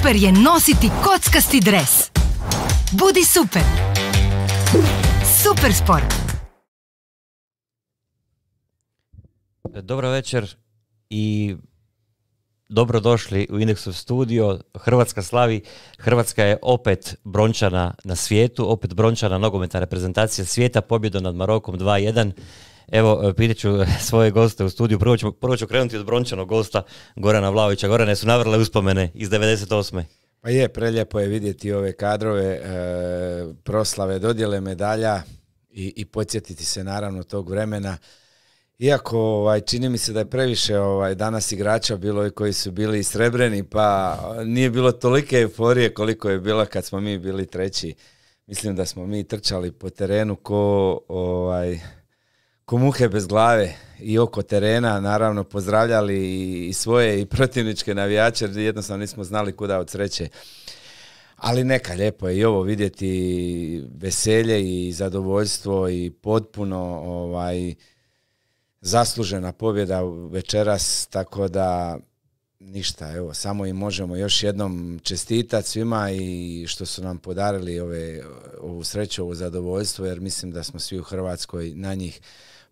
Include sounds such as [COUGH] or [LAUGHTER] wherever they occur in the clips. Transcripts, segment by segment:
super je nositi kockasti dres. Budi super! Super sport! E, Dobro večer i dobrodošli u Indexov studio. Hrvatska slavi, Hrvatska je opet brončana na svijetu, opet brončana nogometna reprezentacija svijeta, pobjedo nad Marokom 2 Evo, e, ću e, svoje goste u studiju. Prvo ću, prvo ću krenuti od brončanog gosta Gorana Vlaovića. Gorane su navrle uspomene iz 98. Pa je, prelijepo je vidjeti ove kadrove, e, proslave, dodjele medalja i, i podsjetiti se naravno tog vremena. Iako ovaj, čini mi se da je previše ovaj, danas igrača bilo i koji su bili srebreni, pa nije bilo tolike euforije koliko je bilo kad smo mi bili treći. Mislim da smo mi trčali po terenu ko ovaj, muhe bez glave i oko terena, naravno pozdravljali i svoje i protivničke navijače, jednostavno nismo znali kuda od sreće. Ali neka, lijepo je i ovo vidjeti veselje i zadovoljstvo i potpuno ovaj, zaslužena pobjeda večeras, tako da ništa, evo, samo im možemo još jednom čestitati svima i što su nam podarili ove, ovu sreću, ovo zadovoljstvo, jer mislim da smo svi u Hrvatskoj na njih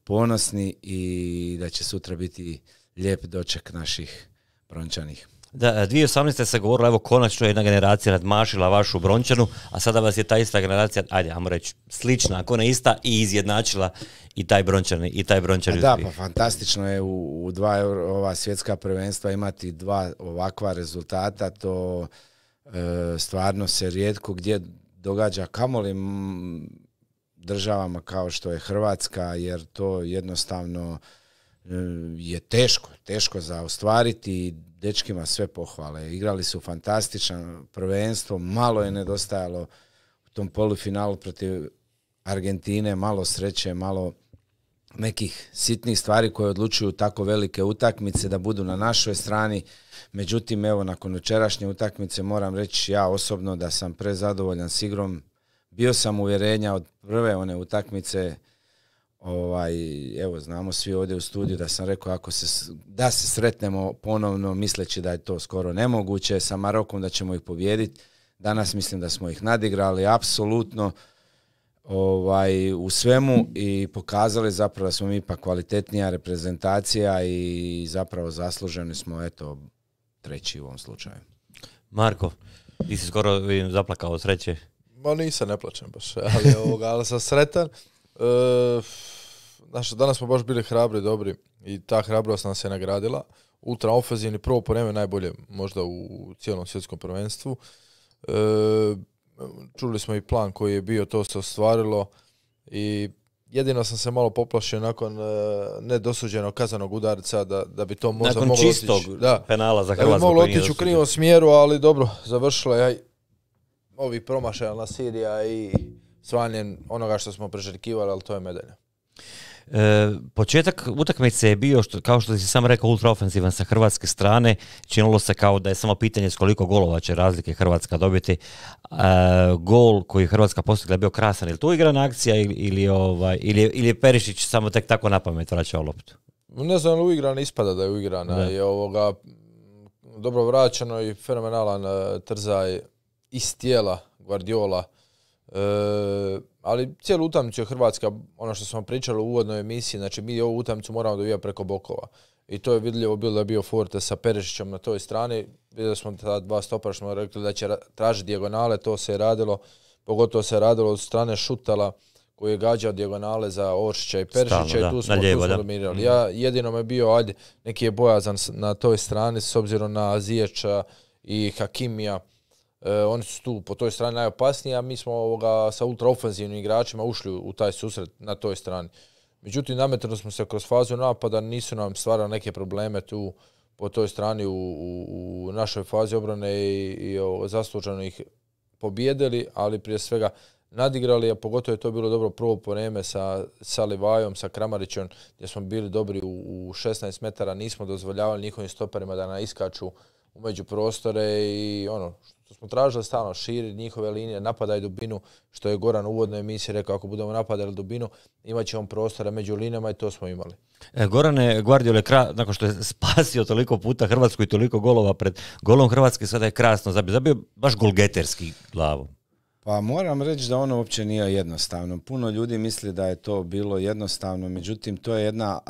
ponosni i da će sutra biti lijep doček naših brončanih. Da, 2018. E, se govorilo, evo konačno jedna generacija nadmašila vašu brončanu, a sada vas je ta ista generacija, ajde, ajmo reći, slična, ako ne ista, i izjednačila i taj brončani, i taj brončani Da, pa fantastično je u, u dva ova svjetska prvenstva imati dva ovakva rezultata, to e, stvarno se rijetko gdje događa, kamoli državama kao što je Hrvatska jer to jednostavno e, je teško, teško za ostvariti i dečkima sve pohvale. Igrali su fantastično prvenstvo, malo je nedostajalo u tom polufinalu protiv Argentine, malo sreće, malo nekih sitnih stvari koje odlučuju tako velike utakmice da budu na našoj strani. Međutim, evo, nakon učerašnje utakmice moram reći ja osobno da sam prezadovoljan s igrom bio sam uvjerenja od prve one utakmice ovaj, evo znamo svi ovdje u studiju da sam rekao ako se, da se sretnemo ponovno misleći da je to skoro nemoguće sa Marokom da ćemo ih pobijediti. Danas mislim da smo ih nadigrali apsolutno ovaj, u svemu i pokazali zapravo da smo mi pa kvalitetnija reprezentacija i zapravo zasluženi smo eto treći u ovom slučaju. Marko, ti si skoro zaplakao sreće. Ma nisam, ne baš, [LAUGHS] ali, sam sretan. E, znaš, danas smo baš bili hrabri, dobri i ta hrabrost nam se nagradila. Ultra i prvo po najbolje možda u cijelom svjetskom prvenstvu. E, čuli smo i plan koji je bio, to se ostvarilo i jedino sam se malo poplašio nakon e, nedosuđenog kazanog udarca da, da bi to možda nakon moglo da, penala za da bi moglo otići u krivom smjeru, ali dobro, završilo je Ovi promašaja na Sirija i svanjen onoga što smo preželjkivali, ali to je medalja. E, početak utakmice je bio, što, kao što si sam rekao, ultraofenzivan sa hrvatske strane. Činilo se kao da je samo pitanje s koliko golova će razlike Hrvatska dobiti. E, gol koji je Hrvatska postigla je bio krasan. Je li to igrana akcija ili, ovaj, ili, ili je Perišić samo tek tako napamet pamet vraćao loptu? Ne znam, uigrana ispada da je uigrana. Da. I ovoga, dobro vraćeno i fenomenalan e, trzaj iz tijela Guardiola. E, ali cijelu utamcu je Hrvatska, ono što smo pričali u uvodnoj emisiji, znači mi ovu utamcu moramo dobijati preko bokova. I to je vidljivo bilo da je bio Forte sa Perišićem na toj strani. Vidjeli smo ta dva stopara smo rekli da će tražiti dijagonale, to se je radilo. Pogotovo se je radilo od strane Šutala koji je gađao dijagonale za Oršića i Perišića i tu smo, ljevo, tu mm. Ja jedino me bio, ajde, neki je bojazan na toj strani s obzirom na Azijeća i Hakimija E, oni su tu po toj strani najopasniji, a mi smo ovoga, sa ultraofenzivnim igračima ušli u taj susret na toj strani. Međutim, nametno smo se kroz fazu napada, nisu nam stvarali neke probleme tu po toj strani u, u, našoj fazi obrane i, i zasluženo ih pobijedili, ali prije svega nadigrali, a pogotovo je to bilo dobro prvo poreme sa, sa Livajom, sa Kramarićom, gdje smo bili dobri u, 16 metara, nismo dozvoljavali njihovim stoparima da na iskaču umeđu prostore i ono, što smo tražili stalno, širi njihove linije, napadaj dubinu, što je Goran uvodnoj emisiji rekao, ako budemo napadali dubinu, imat on prostora među linijama i to smo imali. E, Gorane, guardiole nakon što je [LAUGHS] spasio toliko puta Hrvatsku i toliko golova pred golom Hrvatske, sada je krasno zabio, zabio baš golgeterski glavom. Pa moram reći da ono uopće nije jednostavno. Puno ljudi misli da je to bilo jednostavno, međutim to je jedna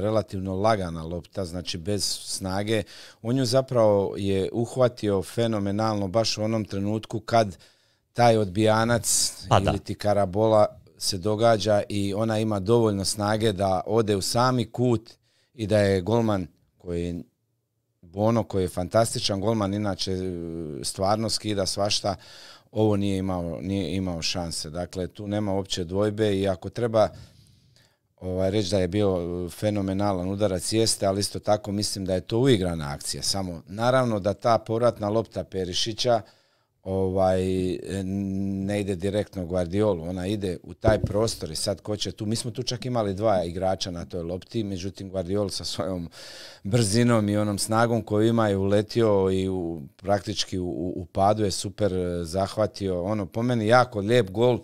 relativno lagana lopta, znači bez snage. On ju zapravo je uhvatio fenomenalno baš u onom trenutku kad taj odbijanac pa ili ti karabola se događa i ona ima dovoljno snage da ode u sami kut i da je golman koji Bono koji je fantastičan golman, inače e, stvarno skida svašta, ovo nije imao, nije imao šanse. Dakle, tu nema uopće dvojbe i ako treba ovaj, reći da je bio fenomenalan udarac jeste, ali isto tako mislim da je to uigrana akcija. Samo naravno da ta povratna lopta Perišića ovaj, e, ne ide direktno u Guardiolu, ona ide u taj prostor i sad ko će tu, mi smo tu čak imali dva igrača na toj lopti, međutim Guardiol sa svojom brzinom i onom snagom koju ima je uletio i u, praktički u, u padu je super e, zahvatio, ono po meni jako lijep gol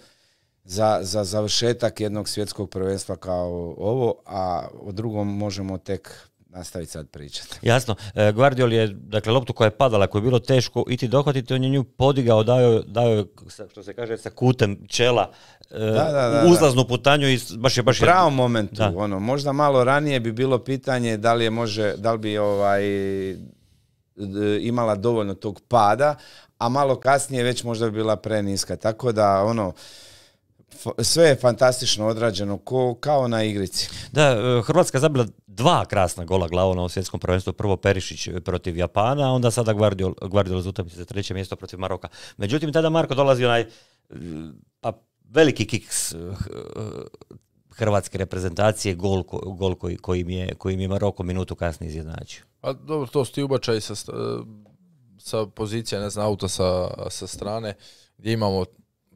za, za završetak jednog svjetskog prvenstva kao ovo, a o drugom možemo tek nastaviti sad pričati. [LAUGHS] Jasno, e, Guardiol je, dakle, loptu koja je padala, koju je bilo teško iti dohvatiti, on je nju podigao, dao, dao što se kaže, sa kutem čela e, uzlaznu putanju i baš je baš... Pravom momentu, ono, možda malo ranije bi bilo pitanje da li je može, da li bi ovaj imala dovoljno tog pada, a malo kasnije već možda bi bila preniska. Tako da, ono, sve je fantastično odrađeno, kao na igrici. Da, e, Hrvatska je zabila dva krasna gola glavo na svjetskom prvenstvu. Prvo Perišić e, protiv Japana, a onda sada Guardiol, Guardiol za treće mjesto protiv Maroka. Međutim, tada Marko dolazi onaj e, pa, veliki kiks hrvatske reprezentacije, gol, gol koji, kojim, je, kojim je Maroko minutu kasnije izjednačio. A pa dobro, to su ti ubačaj sa, sa pozicija, ne znam, auta sa, sa strane, gdje imamo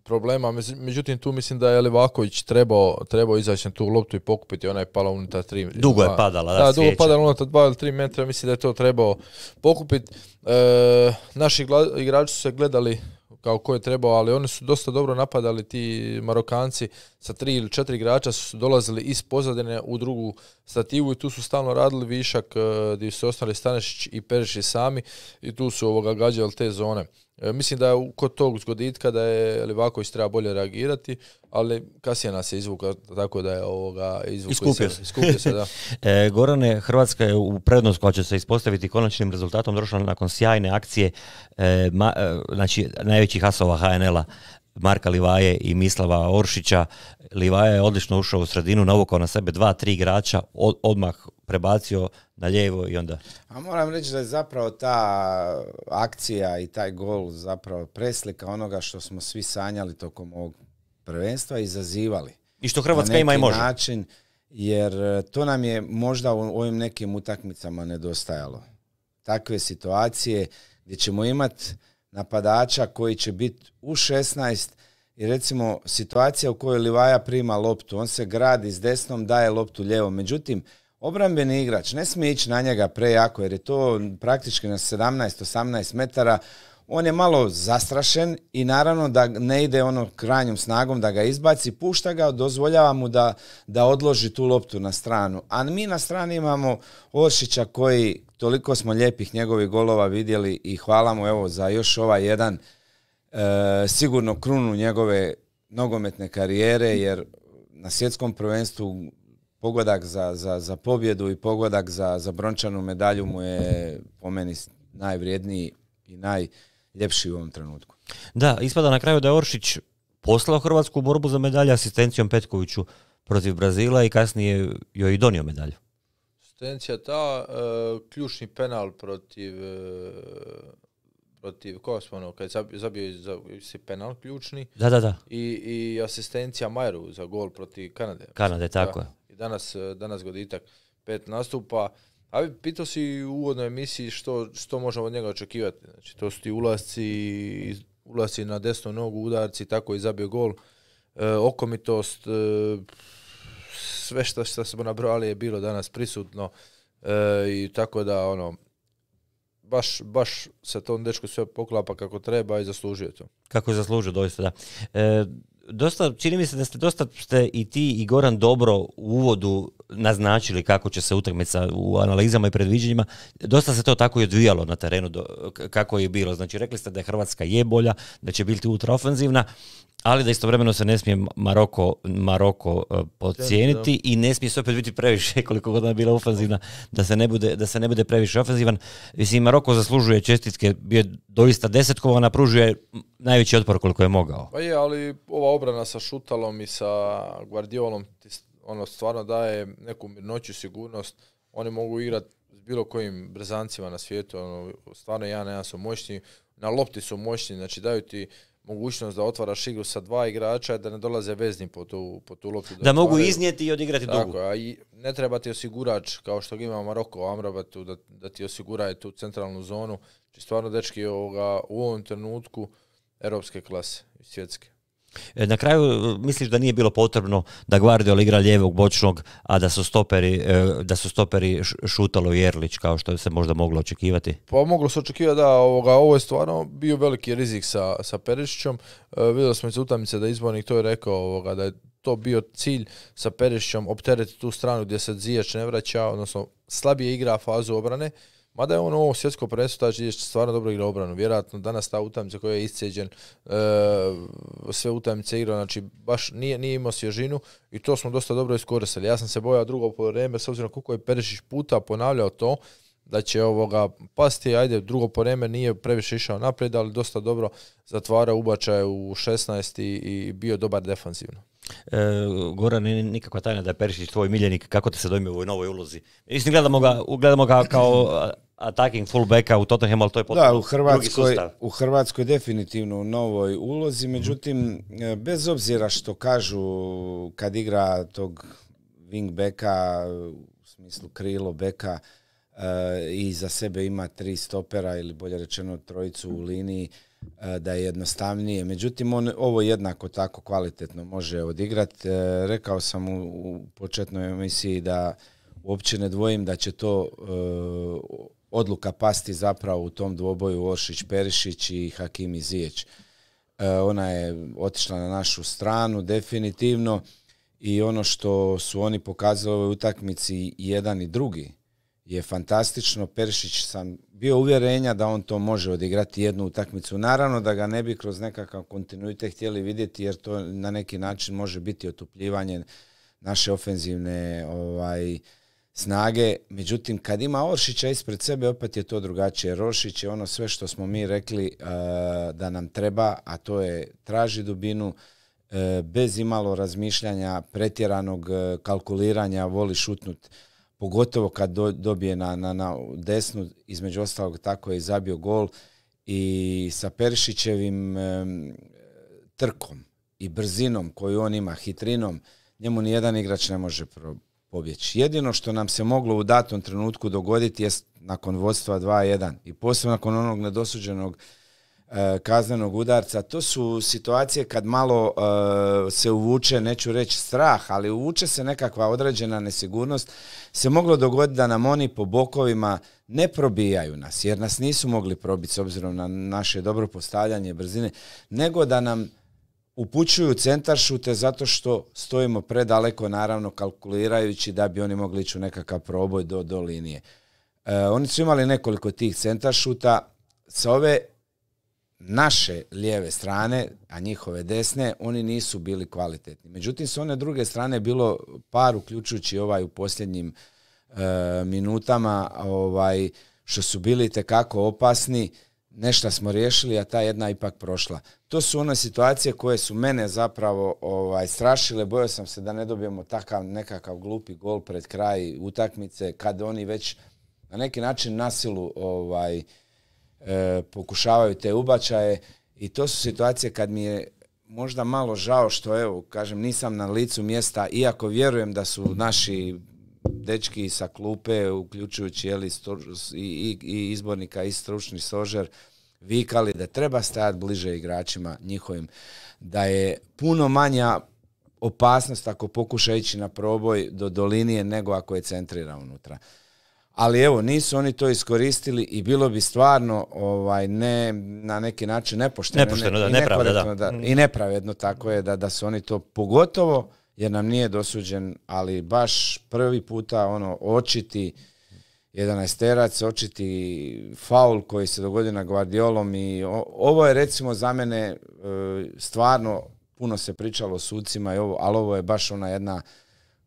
problema, međutim tu mislim da je Livaković trebao, trebao izaći na tu loptu i pokupiti, ona je pala unutar tri. Dugo je padala, da, da dugo padala unutar dva ili tri metra, mislim da je to trebao pokupiti. E, naši igrači su se gledali kao ko je trebao, ali oni su dosta dobro napadali ti Marokanci sa tri ili četiri igrača su dolazili iz pozadine u drugu stativu i tu su stalno radili višak gdje su ostali Stanešić i Perišić sami i tu su ovoga gađali te zone. E, mislim da je kod tog zgoditka da je Livaković treba bolje reagirati, ali kasnije nas je izvuka, tako da je ovoga izvukao. Iskupio se. da. [LAUGHS] E, Gorane, Hrvatska je u prednost koja će se ispostaviti konačnim rezultatom došla nakon sjajne akcije e, znači, najvećih asova HNL-a Marka Livaje i Mislava Oršića. Livaje je odlično ušao u sredinu, navukao na sebe dva, tri igrača, odmah prebacio na lijevo i onda... A moram reći da je zapravo ta akcija i taj gol zapravo preslika onoga što smo svi sanjali tokom ovog prvenstva izazivali. I što Hrvatska ima i može. način, jer e, to nam je možda u ovim nekim utakmicama nedostajalo. Takve situacije gdje ćemo imati napadača koji će biti u 16 i recimo situacija u kojoj Livaja prima loptu, on se gradi s desnom, daje loptu lijevo. Međutim, obrambeni igrač ne smije ići na njega prejako jer je to praktički na 17-18 metara on je malo zastrašen i naravno da ne ide ono krajnjom snagom da ga izbaci, pušta ga, dozvoljava mu da, da odloži tu loptu na stranu. A mi na strani imamo Ošića koji toliko smo lijepih njegovih golova vidjeli i hvala mu evo za još ovaj jedan e, sigurno krunu njegove nogometne karijere jer na svjetskom prvenstvu pogodak za, za, za pobjedu i pogodak za, za brončanu medalju mu je po meni najvrijedniji i naj, ljepši u ovom trenutku. Da, ispada na kraju da je Oršić poslao Hrvatsku u borbu za medalje asistencijom Petkoviću protiv Brazila i kasnije joj i donio medalju. Asistencija ta, e, ključni penal protiv, e, protiv Kosmona, kad je zabio si penal ključni. Da, da, da. I, asistencija Majeru za gol protiv Kanade. Kanade, tako je. I danas, e, danas goditak pet nastupa. A pitao si u uvodnoj emisiji što, što možemo od njega očekivati. Znači, to su ti ulasci, ulazci na desnu nogu, udarci, tako i zabio gol. E, okomitost, e, sve što, smo nabrali je bilo danas prisutno. E, I tako da, ono, baš, baš se tom dečku sve poklapa kako treba i zaslužio to. Kako je zaslužio, doista, da dosta, čini mi se da ste dosta ste i ti i Goran dobro u uvodu naznačili kako će se utakmica u analizama i predviđenjima. Dosta se to tako i odvijalo na terenu do, kako je bilo. Znači rekli ste da je Hrvatska je bolja, da će biti ultraofenzivna, ali da istovremeno se ne smije Maroko, Maroko e, podcijeniti i ne smije se opet biti previše [LAUGHS] koliko god je bila ofenzivna, da se ne bude, da se ne bude previše ofenzivan. Mislim, Maroko zaslužuje čestitke, bio je doista desetkova napružuje pružuje najveći otpor koliko je mogao. Pa je, ali ova obrana sa Šutalom i sa Guardiolom ono stvarno daje neku mirnoću, sigurnost. Oni mogu igrati s bilo kojim brzancima na svijetu. Ono, stvarno ja jedan su moćni. Na lopti su moćni, znači daju ti mogućnost da otvaraš igru sa dva igrača da ne dolaze vezni po tu, po loptu. Da, da mogu iznijeti i odigrati Tako, A i ne treba ti osigurač kao što ga ima Maroko Amrabatu da, da ti osiguraje tu centralnu zonu. Znači stvarno dečki ovoga, u ovom trenutku europske klase i svjetske. E, na kraju e, misliš da nije bilo potrebno da Guardiola igra lijevog bočnog, a da su stoperi, e, da su stoperi šutalo Jerlić kao što se možda moglo očekivati? Pa moglo se očekivati da ovoga, ovo je stvarno bio veliki rizik sa, sa Perišićom. vidjeli smo iz utamice da izbornik to je rekao ovoga, da je to bio cilj sa Perišićom opteretiti tu stranu gdje se Zijač ne vraća, odnosno slabije igra fazu obrane Mada je ono ovo svjetsko prvenstvo, taj je stvarno dobro igra obranu. Vjerojatno danas ta utamica koja je isceđen, e, sve utamice igra, znači baš nije, imao svježinu i to smo dosta dobro iskoristili. Ja sam se bojao drugo vrijeme, s obzirom koliko je Perišić puta ponavljao to, da će ovoga pasti, ajde, drugo poreme nije previše išao naprijed, ali dosta dobro zatvara ubačaje u 16 i, bio dobar defensivno. E, Goran, nije nikakva tajna da je Perišić tvoj miljenik, kako te se dojme u ovoj novoj ulozi? Mislim, gledamo ga kao attacking fullbacka u Tottenhamu, ali to je potpuno da, u Hrvatskoj, u Hrvatskoj definitivno u novoj ulozi, mhm. međutim, e, bez obzira što kažu kad igra tog wingbacka, u smislu krilo beka, e, i za sebe ima tri stopera ili bolje rečeno trojicu u liniji, e, da je jednostavnije. Međutim, ovo jednako tako kvalitetno može odigrati. Rekao sam u, u početnoj emisiji da uopće ne dvojim da će to odluka pasti zapravo u tom dvoboju Oršić Perišić i Hakimi Zijeć. E, ona je otišla na našu stranu definitivno i ono što su oni pokazali u ovoj utakmici jedan i drugi je fantastično. Perišić sam bio uvjerenja da on to može odigrati jednu utakmicu. Naravno da ga ne bi kroz nekakav kontinuitet htjeli vidjeti jer to na neki način može biti otupljivanje naše ofenzivne ovaj, snage, međutim kad ima Oršića ispred sebe opet je to drugačije. rošić je ono sve što smo mi rekli eh, da nam treba, a to je traži dubinu eh, bez imalo razmišljanja, pretjeranog eh, kalkuliranja, voli šutnut pogotovo kad dobije na, na, na desnu, između ostalog tako je zabio gol i sa Peršićevim trkom i brzinom koju on ima, hitrinom, njemu nijedan igrač ne može pro, pobjeći. Jedino što nam se moglo u datom trenutku dogoditi je nakon vodstva 2 i posebno nakon onog nedosuđenog e, kaznenog udarca. To su situacije kad malo e, se uvuče, neću reći strah, ali uvuče se nekakva određena nesigurnost. Se moglo dogoditi da nam oni po bokovima ne probijaju nas, jer nas nisu mogli probiti s obzirom na naše dobro postavljanje brzine, nego da nam upućuju centar zato što stojimo predaleko, naravno kalkulirajući da bi oni mogli ići u nekakav proboj do, do linije. E, oni su imali nekoliko tih centar Sa ove naše lijeve strane, a njihove desne, oni nisu bili kvalitetni. Međutim, s one druge strane bilo par, uključujući ovaj u posljednjim e, minutama, ovaj, što su bili tekako opasni nešto smo riješili, a ta jedna ipak prošla. To su one situacije koje su mene zapravo ovaj, strašile. Bojao sam se da ne dobijemo takav nekakav glupi gol pred kraj utakmice kad oni već na neki način nasilu ovaj, e, pokušavaju te ubačaje. I to su situacije kad mi je možda malo žao što evo, kažem, nisam na licu mjesta, iako vjerujem da su naši dečki sa klupe, uključujući jeli, i, i izbornika i stručni sožer, vikali da treba stajati bliže igračima njihovim, da je puno manja opasnost ako pokuša ići na proboj do dolinije nego ako je centrira unutra. Ali evo, nisu oni to iskoristili i bilo bi stvarno ovaj ne na neki način nepošteno, i nepravedno, i nepravedno tako je da da su oni to pogotovo jer nam nije dosuđen, ali baš prvi puta ono očiti 11 očiti faul koji se dogodio na Guardiolom i ovo je recimo za mene e, stvarno puno se pričalo o sucima i ovo, ali ovo je baš ona jedna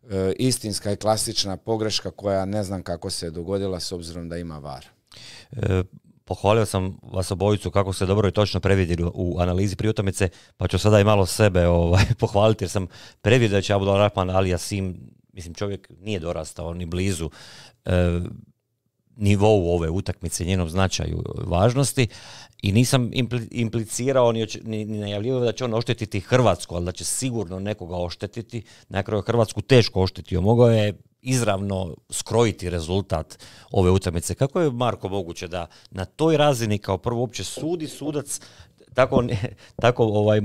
e, istinska i klasična pogreška koja ne znam kako se je dogodila s obzirom da ima var. E, pohvalio sam vas obojicu kako ste dobro i točno previdjeli u analizi priutomice, pa ću sada i malo sebe ovaj, [LAUGHS] pohvaliti jer sam previdio da će Abdul Rahman Ali Asim, mislim čovjek nije dorastao ni blizu e, nivou ove utakmice, njenom značaju važnosti i nisam implicirao ni, da će on oštetiti Hrvatsku, ali da će sigurno nekoga oštetiti. Na kraju Hrvatsku teško oštetio. Mogao je izravno skrojiti rezultat ove utakmice. Kako je Marko moguće da na toj razini kao prvo uopće sudi sudac tako, tako ovaj, e,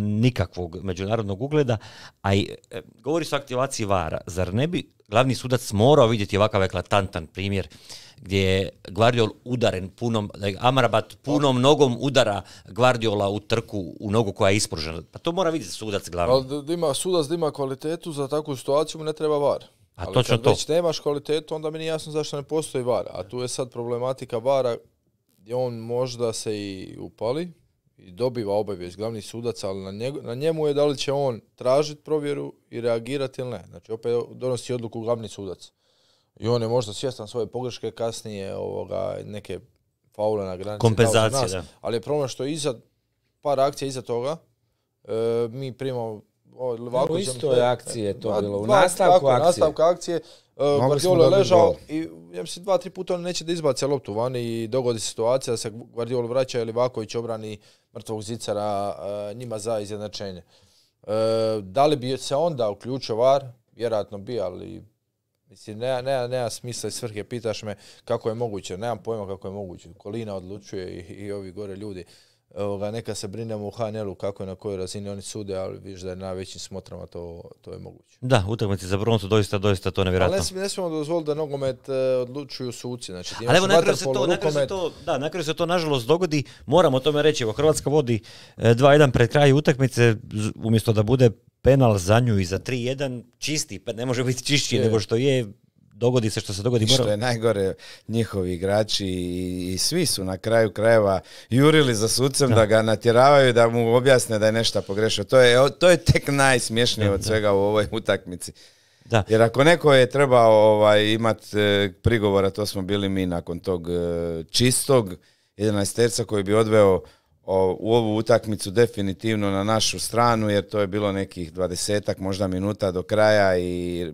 nikakvog međunarodnog ugleda, a i e, govori se o aktivaciji vara. Zar ne bi glavni sudac morao vidjeti ovakav eklatantan primjer gdje je gvardiol udaren punom, Amarabat punom nogom udara gvardiola u trku, u nogu koja je ispružena. Pa to mora vidjeti sudac glavni. da ima, sudac da ima kvalitetu za takvu situaciju, mu ne treba var. A Ali kad to. već nemaš kvalitetu, onda mi nije jasno zašto ne postoji var. A tu je sad problematika vara gdje on možda se i upali i dobiva obavijest glavni sudac, ali na, na njemu je da li će on tražiti provjeru i reagirati ili ne. Znači opet donosi odluku glavni sudac. I on je možda svjestan svoje pogreške kasnije, ovoga, neke faule na granici. Kompenzacija, da. Ali je problem što iza par akcija iza toga e, mi primamo o U istoj je to bilo, u nastavku akcije. nastavku e, Guardiola je ležao i ja mislim dva, tri puta on neće da izbace loptu vani i dogodi situacija da se Guardiola vraća i Vaković obrani mrtvog zicara e, njima za izjednačenje. E, da li bi se onda uključio VAR? Vjerojatno bi, ali mislim, nema, smisla i svrhe. Pitaš me kako je moguće, nemam pojma kako je moguće. Kolina odlučuje i ovi gore ljudi. Ovoga, neka se brinemo u HNL-u kako i na kojoj razini oni sude, ali viš da je na većim smotrama to, to je moguće. Da, utakmice za broncu, doista, doista to nevjerojatno. Ali ne smijemo dozvoliti da nogomet e, odlučuju suci. Znači, ali evo, na se to, se to, se to nažalost dogodi. Moramo o tome reći, evo, Hrvatska vodi 2-1 e, pred kraj utakmice, umjesto da bude penal za nju i za 3-1, čisti, pa ne može biti čišći nego što je, dogodi se što se dogodi. Što je najgore, njihovi igrači i, svi su na kraju krajeva jurili za sucem da, ga natjeravaju, da mu objasne da je nešto pogrešio. To je, to je tek najsmješnije od svega u ovoj utakmici. Da. Jer ako neko je trebao ovaj, imati e, prigovora, to smo bili mi nakon tog e, čistog 11 koji bi odveo o, u ovu utakmicu definitivno na našu stranu jer to je bilo nekih dvadesetak možda minuta do kraja i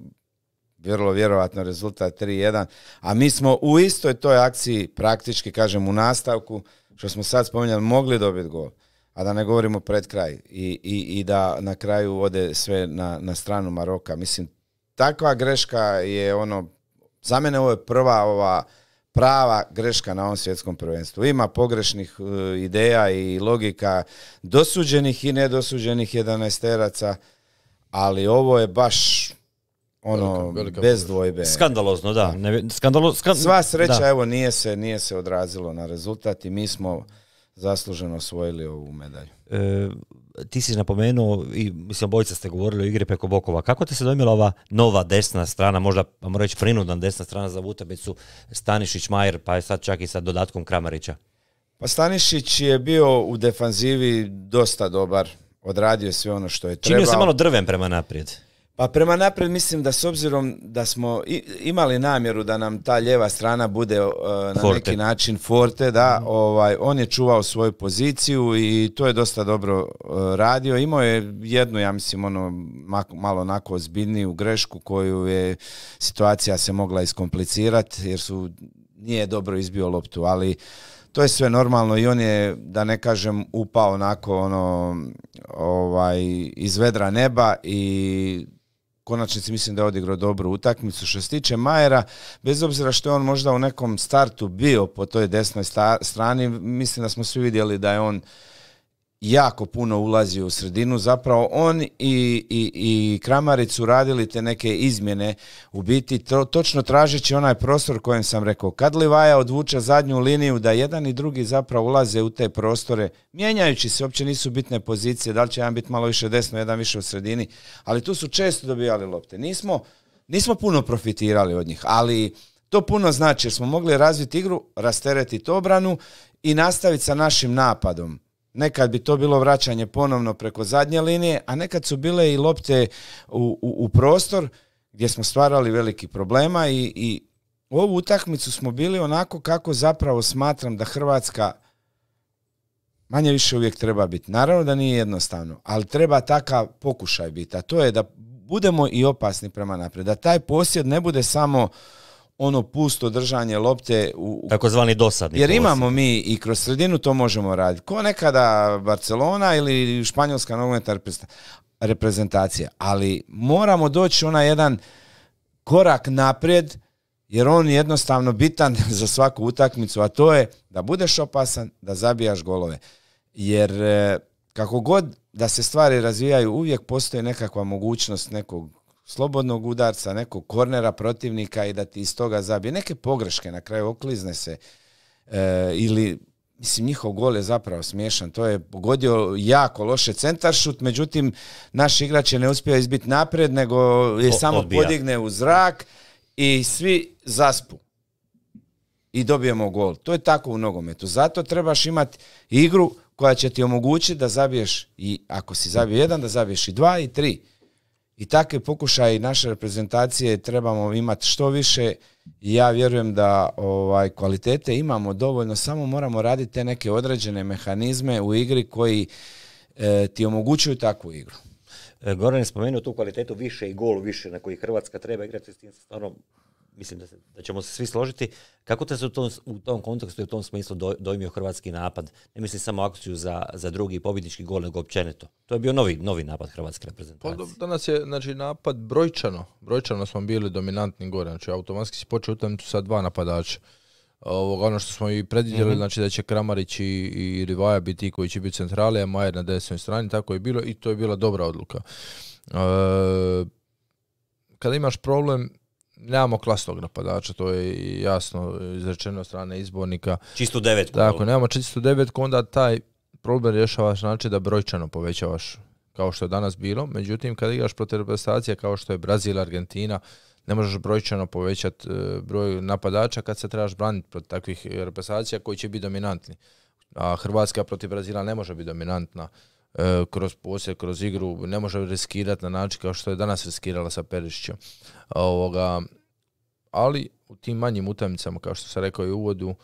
vrlo vjerojatno rezultat 3-1, a mi smo u istoj toj akciji, praktički kažem u nastavku, što smo sad spominjali, mogli dobiti gol, a da ne govorimo pred kraj i, i, i da na kraju ode sve na, na stranu Maroka. Mislim, takva greška je ono, za mene ovo je prva ova prava greška na ovom svjetskom prvenstvu. Ima pogrešnih e, ideja i logika dosuđenih i nedosuđenih jedanaesteraca, ali ovo je baš ono, bez dvojbe. Skandalozno, da. Ne, skandalo, Sva sreća, evo, nije se, nije se odrazilo na rezultat i mi smo zasluženo osvojili ovu medalju. E, ti si napomenuo, i mislim, obojica ste govorili o igri preko bokova. Kako te se dojmila ova nova desna strana, možda, moram reći, prinudna desna strana za Vutabicu, Stanišić, Majer, pa je sad čak i sa dodatkom Kramarića? Pa Stanišić je bio u defanzivi dosta dobar, odradio sve ono što je trebao. Činio se malo drven prema naprijed. Pa prema naprijed mislim da s obzirom da smo imali namjeru da nam ta lijeva strana bude e, na neki način forte, da, mhm. ovaj, on je čuvao svoju poziciju i to je dosta dobro e, radio. Imao je jednu, ja mislim, ono malo onako ozbiljniju grešku koju je situacija se mogla iskomplicirati jer su nije dobro izbio loptu, ali to je sve normalno i on je, da ne kažem, upao onako ono, ovaj, iz vedra neba i konačnici mislim da je odigrao dobru utakmicu. Što se tiče Majera, bez obzira što je on možda u nekom startu bio po toj desnoj strani, mislim da smo svi vidjeli da je on jako puno ulazi u sredinu. Zapravo on i, i, i Kramaric su radili te neke izmjene u biti, točno tražeći onaj prostor kojem sam rekao. Kad Livaja odvuče zadnju liniju da jedan i drugi zapravo ulaze u te prostore, mijenjajući se, uopće nisu bitne pozicije, da li će jedan biti malo više desno, jedan više u sredini, ali tu su često dobijali lopte. Nismo, nismo puno profitirali od njih, ali to puno znači jer smo mogli razviti igru, rasteretiti obranu i nastaviti sa našim napadom. Nekad bi to bilo vraćanje ponovno preko zadnje linije, a nekad su bile i lopte u, u, prostor gdje smo stvarali veliki problema i, i ovu utakmicu smo bili onako kako zapravo smatram da Hrvatska manje više uvijek treba biti. Naravno da nije jednostavno, ali treba takav pokušaj biti, a to je da budemo i opasni prema naprijed. Da taj posjed ne bude samo ono pusto držanje lopte u takozvani dosadni. Jer imamo mi i kroz sredinu to možemo raditi. Ko nekada Barcelona ili španjolska nogometna reprezentacija, ali moramo doći onaj jedan korak naprijed jer on je jednostavno bitan [LAUGHS] za svaku utakmicu, a to je da budeš opasan, da zabijaš golove. Jer eh, kako god da se stvari razvijaju, uvijek postoji nekakva mogućnost nekog slobodnog udarca, nekog kornera protivnika i da ti iz toga zabije. Neke pogreške na kraju oklizne se e, ili mislim njihov gol je zapravo smiješan. To je pogodio jako loše centaršut, međutim naš igrač je ne uspio izbiti napred nego je samo podigne u zrak i svi zaspu i dobijemo gol. To je tako u nogometu. Zato trebaš imati igru koja će ti omogućiti da zabiješ i ako si zabio jedan, da zabiješ i dva i tri i takve pokušaje naše reprezentacije trebamo imati što više i ja vjerujem da ovaj kvalitete imamo dovoljno, samo moramo raditi te neke određene mehanizme u igri koji e, ti omogućuju takvu igru. E, Goran je spomenuo tu kvalitetu više i gol više na koji Hrvatska treba igrati, s tim se mislim da, se, da ćemo se svi složiti, kako te se u tom, u tom kontekstu i u tom smislu do, dojmio hrvatski napad? Ne mislim samo akciju za, za drugi pobjednički gol, nego općenito. To je bio novi, novi napad hrvatske reprezentacije. Pa danas je znači, napad brojčano. Brojčano smo bili dominantni gore. Znači, automatski si počeo sa dva napadača. Ovoga, ono što smo i predvidjeli, mhm. znači da će Kramarić i, i Rivaja biti koji će biti centrali, a Majer na desnoj strani, tako je bilo i to je bila dobra odluka. E, kada imaš problem nemamo klasnog napadača, to je jasno izrečeno od strane izbornika. Čistu devetku. Tako, nemamo čistu devetku, onda taj problem rješavaš znači da brojčano povećavaš kao što je danas bilo. Međutim, kad igraš protiv reprezentacija kao što je Brazil, Argentina, ne možeš brojčano povećati e, broj napadača kad se trebaš braniti protiv takvih reprezentacija koji će biti dominantni. A Hrvatska protiv Brazila ne može biti dominantna E, kroz posjed, kroz igru, ne može riskirati na način kao što je danas riskirala sa Perišićem. Ovoga, ali u tim manjim utamicama, kao što sam rekao i u uvodu,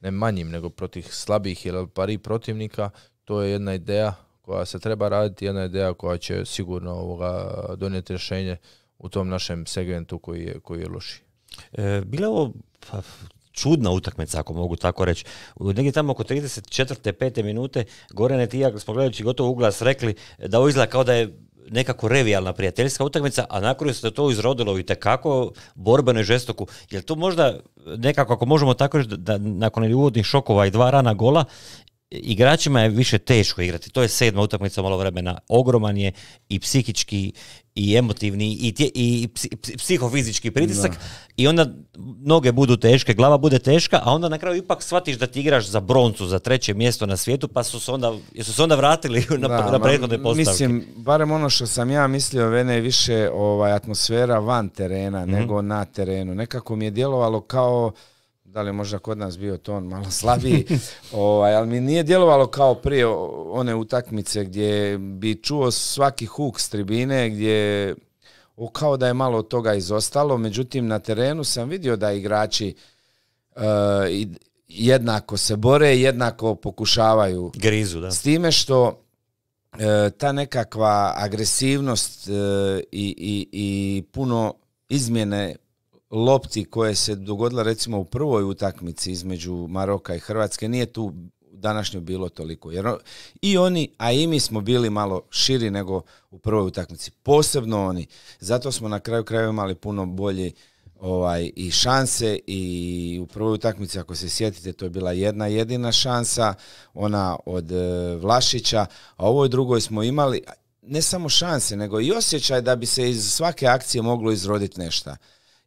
ne manjim, nego protiv slabih ili pari protivnika, to je jedna ideja koja se treba raditi, jedna ideja koja će sigurno ovoga donijeti rješenje u tom našem segmentu koji je, koji je loši. E, ovo, pa, čudna utakmica, ako mogu tako reći. Negdje tamo oko 34. 5. minute gorene ti ja smo gledajući gotovo uglas rekli da ovo izgleda kao da je nekako revijalna prijateljska utakmica, a nakon se to izrodilo i tekako borbeno i žestoku. Jel to možda nekako, ako možemo tako reći, da, da nakon uvodnih šokova i dva rana gola, igračima je više teško igrati. To je sedma utakmica malo vremena. Ogroman je i psihički i emotivni i, i psihofizički pritisak i onda noge budu teške, glava bude teška, a onda na kraju ipak shvatiš da ti igraš za broncu, za treće mjesto na svijetu, pa su se onda, su se onda vratili [LAUGHS] na, da, na prethodne postavke. Mislim, barem ono što sam ja mislio, Vene je više ovaj, atmosfera van terena nego mhm. na terenu. Nekako mi je djelovalo kao da li je možda kod nas bio ton malo [LAUGHS] slabiji, ovaj, ali mi nije djelovalo kao prije one utakmice gdje bi čuo svaki huk s tribine, gdje o, kao da je malo toga izostalo, međutim na terenu sam vidio da igrači uh, jednako se bore, jednako pokušavaju. Grizu, da. S time što eh, ta nekakva agresivnost eh, i, i, i puno izmjene lopti koje se dogodila recimo u prvoj utakmici između Maroka i Hrvatske nije tu današnju bilo toliko. Jer i oni, a i mi smo bili malo širi nego u prvoj utakmici. Posebno oni. Zato smo na kraju krajeva imali puno bolji ovaj, i šanse i u prvoj utakmici, ako se sjetite, to je bila jedna jedina šansa, ona od e, Vlašića, a ovoj drugoj smo imali ne samo šanse, nego i osjećaj da bi se iz svake akcije moglo izroditi nešto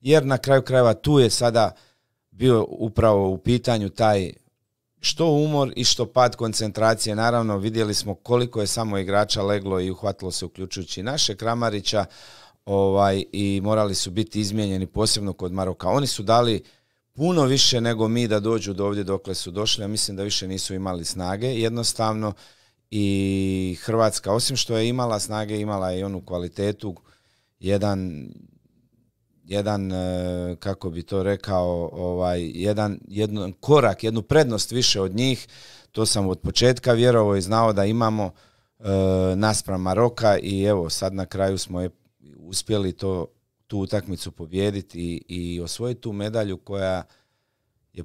jer na kraju krajeva tu je sada bio upravo u pitanju taj što umor i što pad koncentracije. Naravno, vidjeli smo koliko je samo igrača leglo i uhvatilo se uključujući naše Kramarića ovaj, i morali su biti izmijenjeni posebno kod Maroka. Oni su dali puno više nego mi da dođu do ovdje dokle su došli, a mislim da više nisu imali snage jednostavno i Hrvatska, osim što je imala snage, imala je i onu kvalitetu, jedan jedan e, kako bi to rekao ovaj jedan jedan korak jednu prednost više od njih to sam od početka vjerovao i znao da imamo e, naspram Maroka i evo sad na kraju smo je uspjeli to tu utakmicu pobijediti i, i osvojiti tu medalju koja je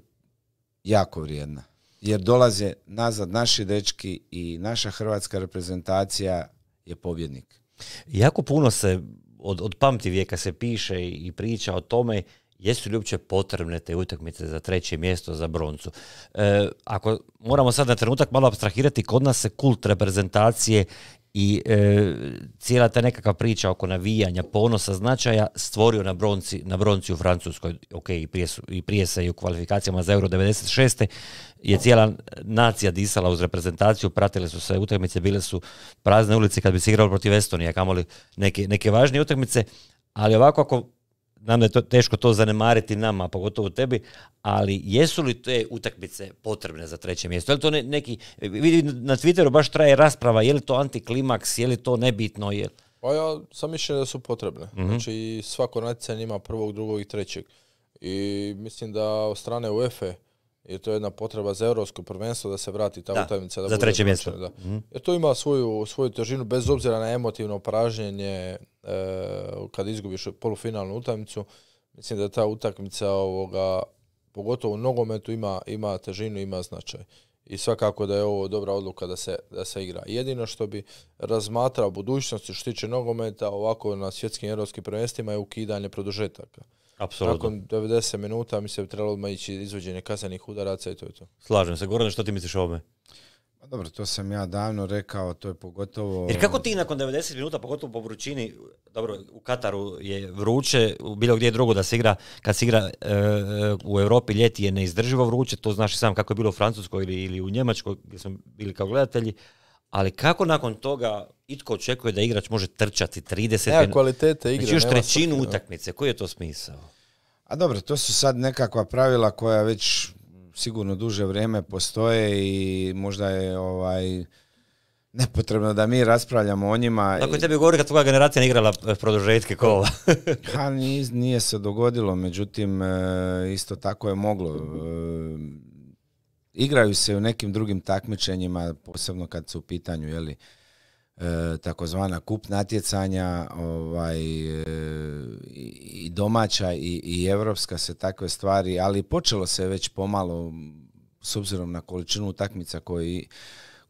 jako vrijedna jer dolaze nazad naši dečki i naša hrvatska reprezentacija je pobjednik Jako puno se od, od pamti vijeka se piše i priča o tome jesu li uopće potrebne te utakmice za treće mjesto za broncu. E, ako moramo sad na trenutak malo abstrahirati, kod nas se kult reprezentacije i e, cijela ta nekakva priča oko navijanja, ponosa, značaja stvorio na bronci, na bronci u Francuskoj, ok, i prije, i se i u kvalifikacijama za Euro 96. je cijela nacija disala uz reprezentaciju, pratile su se utakmice, bile su prazne ulice kad bi se igralo protiv Estonije, kamoli neke, neke važnije utakmice, ali ovako ako znam da je to teško to zanemariti nama, pogotovo tebi, ali jesu li te utakmice potrebne za treće mjesto? Je to neki, vidim na Twitteru baš traje rasprava, je li to antiklimaks, je li to nebitno? Je... Pa ja sam mišljen da su potrebne. Mhm. Znači svako natjecanje ima prvog, drugog i trećeg. I mislim da od strane UEFA je to jedna potreba za europsko prvenstvo da se vrati ta utakmica da za treće mjesto. Mhm. to ima svoju, svoju težinu bez obzira na emotivno pražnjenje E, kad izgubiš polufinalnu utakmicu, mislim da ta utakmica ovoga, pogotovo u nogometu ima, ima težinu, ima značaj. I svakako da je ovo dobra odluka da se, da se igra. Jedino što bi razmatrao budućnosti što tiče nogometa ovako na svjetskim europskim prvenstvima je ukidanje produžetaka. Apsolutno. Nakon 90 minuta mi se bi trebalo odmah ići izvođenje kaznenih udaraca i to je to. Slažem se. Goran, što ti misliš o ovome? Pa dobro, to sam ja davno rekao, to je pogotovo... Jer kako ti nakon 90 minuta, pogotovo po vrućini, dobro, u Kataru je vruće, bilo gdje je drugo da se igra, kad se igra e, e, u Europi ljeti je neizdrživo vruće, to znaš sam kako je bilo u Francuskoj ili, u Njemačkoj gdje smo bili kao gledatelji, ali kako nakon toga itko očekuje da igrač može trčati 30 minuta? kvalitete igre. Znači još trećinu utakmice, koji je to smisao? A dobro, to su sad nekakva pravila koja već sigurno duže vrijeme postoje i možda je ovaj nepotrebno da mi raspravljamo o njima. Tako bi govorio kad tvoja generacija ne igrala e, produžetke kova. [LAUGHS] ha, nije, nije se dogodilo, međutim e, isto tako je moglo. E, igraju se u nekim drugim takmičenjima, posebno kad su u pitanju, jeli, E, takozvana kup natjecanja ovaj, e, i domaća i, i europska se takve stvari, ali počelo se već pomalo s obzirom na količinu utakmica koji,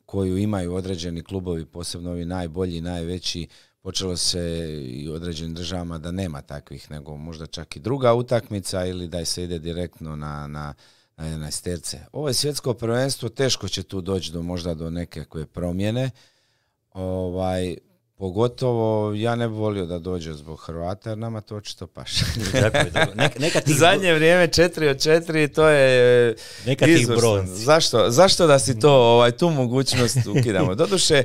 koju imaju određeni klubovi, posebno ovi najbolji, najveći, počelo se i u određenim državama da nema takvih, nego možda čak i druga utakmica ili da se ide direktno na, na, na, Ovo je svjetsko prvenstvo, teško će tu doći do možda do nekakve promjene, Ovaj, Pogotovo ja ne bi volio da dođe zbog Hrvata jer nama to očito paše. [LAUGHS] Neka, neka [LAUGHS] Zadnje vrijeme četiri od 4 to je neka zašto, zašto da si to, ovaj, tu mogućnost ukidamo? Doduše,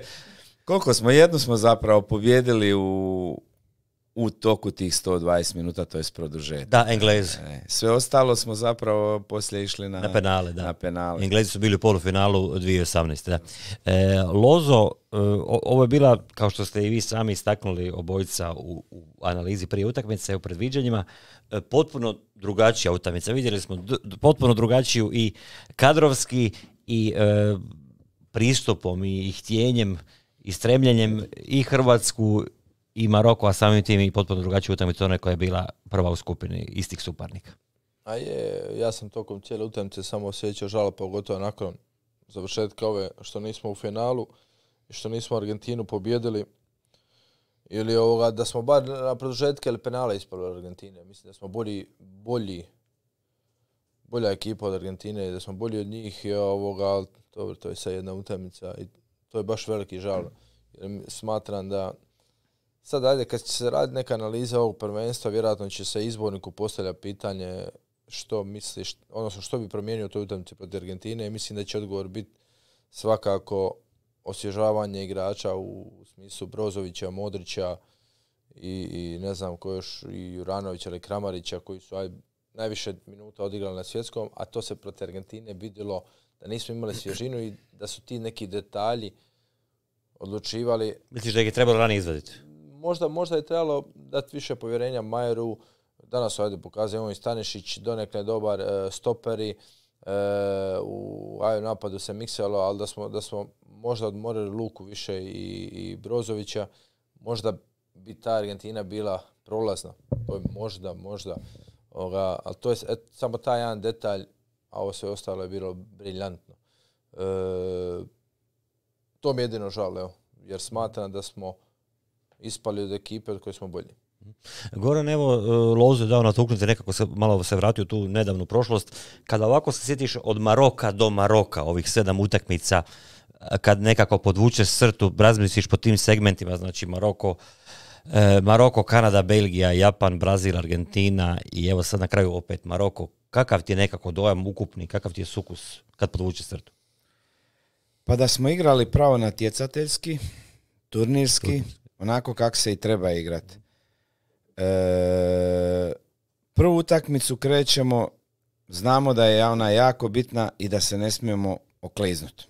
koliko smo, jednu smo zapravo pobjedili u, u toku tih 120 minuta, to je produžetak. Da, Englezi. E, sve ostalo smo zapravo poslije išli na, na penale. Da. Na penale. Englezi su bili u polufinalu 2018. Da. E, Lozo, e, ovo je bila, kao što ste i vi sami istaknuli obojica u, analizi prije utakmice, u predviđanjima, e, potpuno drugačija utakmica. Vidjeli smo potpuno drugačiju i kadrovski i pristupom i, i htjenjem i stremljenjem i Hrvatsku i Maroko, a samim tim i potpuno drugačiju utakmicu one koja je bila prva u skupini istih suparnika. A je, ja sam tokom cijele utakmice samo osjećao žal, pogotovo nakon završetka ove što nismo u finalu i što nismo Argentinu pobjedili. Ili ovoga, da smo bar na produžetke ili penale ispali Argentine. Mislim da smo bolji, bolji bolja ekipa od Argentine i da smo bolji od njih i ovoga, ali dobro, to je sad jedna utakmica i to je baš veliki žal. Jer smatram da Sad ajde, kad će se raditi neka analiza ovog prvenstva, vjerojatno će se izborniku postavlja pitanje što misliš, odnosno što bi promijenio toj utakmici protiv Argentine. Mislim da će odgovor biti svakako osvježavanje igrača u smislu Brozovića, Modrića i, ne znam ko još, i Juranovića ili Kramarića koji su aj, najviše minuta odigrali na svjetskom, a to se protiv Argentine vidjelo da nismo imali svježinu i da su ti neki detalji odlučivali. Misliš da ih je trebalo ranije izvaditi? možda, možda je trebalo dati više povjerenja Majeru. Danas ovdje pokazujemo i Stanišić donekle dobar e, stoperi. E, u aju napadu se miksalo, ali da smo, da smo možda odmorili Luku više i, i Brozovića, možda bi ta Argentina bila prolazna. To je možda, možda. ali to je e, samo taj jedan detalj, a ovo sve ostalo je bilo briljantno. to mi je jedino žal, evo, jer smatram da smo ispali od ekipe od koje smo bolji. Mhm. Goran, evo, e, Lozu je dao natuknuti, nekako se malo se vratio tu nedavnu prošlost. Kada ovako se sjetiš od Maroka do Maroka, ovih sedam utakmica, e, kad nekako podvučeš srtu, razmisliš po tim segmentima, znači Maroko, e, Maroko, Kanada, Belgija, Japan, Brazil, Argentina i evo sad na kraju opet Maroko. Kakav ti je nekako dojam ukupni, kakav ti je sukus kad podvuče srtu? Pa da smo igrali pravo natjecateljski, turnirski, onako kako se i treba igrati. E, prvu utakmicu krećemo, znamo da je ona jako bitna i da se ne smijemo okliznuti.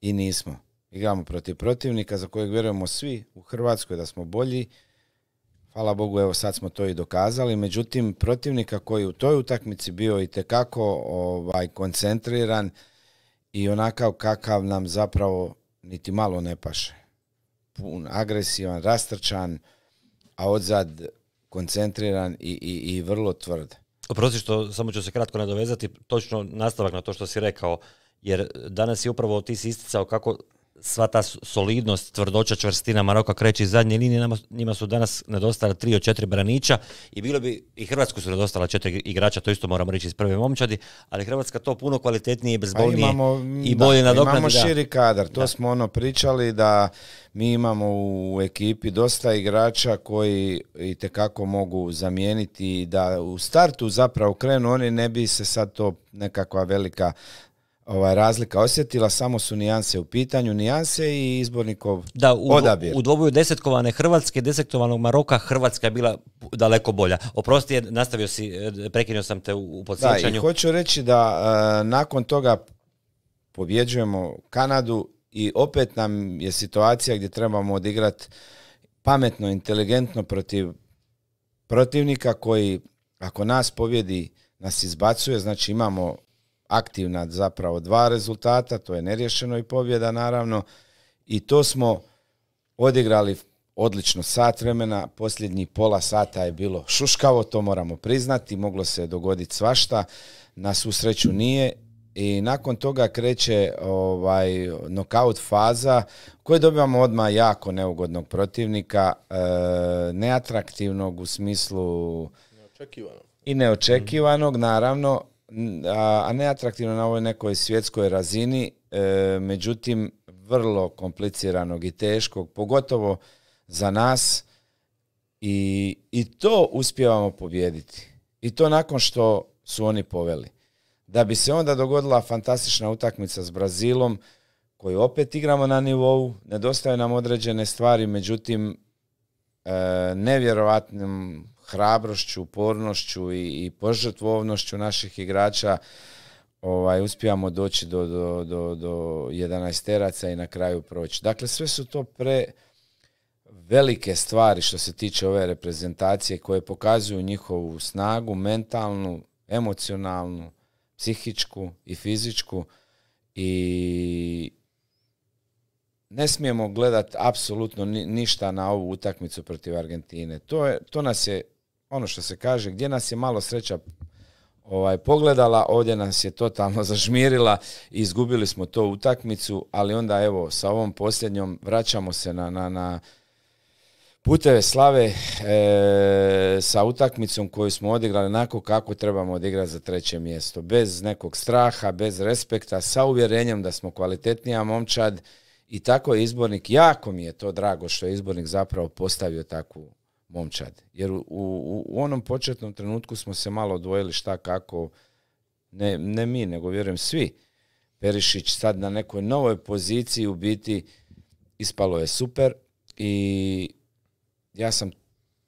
I nismo. Igramo protiv protivnika za kojeg vjerujemo svi u Hrvatskoj da smo bolji. Hvala Bogu, evo sad smo to i dokazali. Međutim, protivnika koji u toj utakmici bio i tekako ovaj, koncentriran i onakav kakav nam zapravo niti malo ne paše pun, agresivan, rastrčan, a odzad koncentriran i, i, i vrlo tvrd. Oprosti što samo ću se kratko nadovezati, točno nastavak na to što si rekao, jer danas je upravo ti si isticao kako sva ta solidnost, tvrdoća, čvrstina Maroka kreće iz zadnje linije, njima su danas nedostala tri od četiri branića i bilo bi, i Hrvatsku su nedostala četiri igrača, to isto moramo reći iz prve momčadi, ali Hrvatska to puno kvalitetnije i pa bezbolnije i bolje da, Imamo širi kadar, to smo ono pričali da mi imamo u ekipi dosta igrača koji i tekako mogu zamijeniti da u startu zapravo krenu, oni ne bi se sad to nekakva velika ovaj, razlika osjetila, samo su nijanse u pitanju, nijanse i izbornikov da, u, odabir. u dvoboju desetkovane Hrvatske, desetkovanog Maroka, Hrvatska je bila daleko bolja. Oprosti, nastavio si, e, prekinuo sam te u, u podsjećanju. Da, i hoću reći da e, nakon toga pobjeđujemo Kanadu i opet nam je situacija gdje trebamo odigrati pametno, inteligentno protiv protivnika koji ako nas pobjedi nas izbacuje, znači imamo aktivna zapravo dva rezultata, to je nerješeno i pobjeda naravno i to smo odigrali odlično sat vremena, posljednji pola sata je bilo šuškavo, to moramo priznati, moglo se dogoditi svašta, na svu sreću nije i nakon toga kreće ovaj nokaut faza koju dobivamo odmah jako neugodnog protivnika, e, neatraktivnog u smislu neočekivanog. i neočekivanog naravno a ne atraktivno na ovoj nekoj svjetskoj razini, e, međutim vrlo kompliciranog i teškog, pogotovo za nas i, i to uspijevamo pobijediti. I to nakon što su oni poveli. Da bi se onda dogodila fantastična utakmica s Brazilom, koju opet igramo na nivou, nedostaje nam određene stvari, međutim, e, nevjerojatnim hrabrošću, upornošću i, i požrtvovnošću naših igrača ovaj, uspijamo doći do, do, do, do 11 teraca i na kraju proći. Dakle, sve su to pre velike stvari što se tiče ove reprezentacije koje pokazuju njihovu snagu, mentalnu, emocionalnu, psihičku i fizičku i ne smijemo gledati apsolutno ništa na ovu utakmicu protiv Argentine. To, je, to nas je ono što se kaže, gdje nas je malo sreća ovaj, pogledala, ovdje nas je totalno [LAUGHS] zažmirila i izgubili smo to utakmicu, ali onda evo sa ovom posljednjom vraćamo se na, na, na puteve slave e, sa utakmicom koju smo odigrali onako kako trebamo odigrati za treće mjesto. Bez nekog straha, bez respekta, sa uvjerenjem da smo kvalitetnija momčad i tako je izbornik, jako mi je to drago što je izbornik zapravo postavio takvu momčad. Jer u, u, onom početnom trenutku smo se malo odvojili šta kako, ne, ne mi, nego vjerujem svi. Perišić sad na nekoj novoj poziciji u biti ispalo je super i ja sam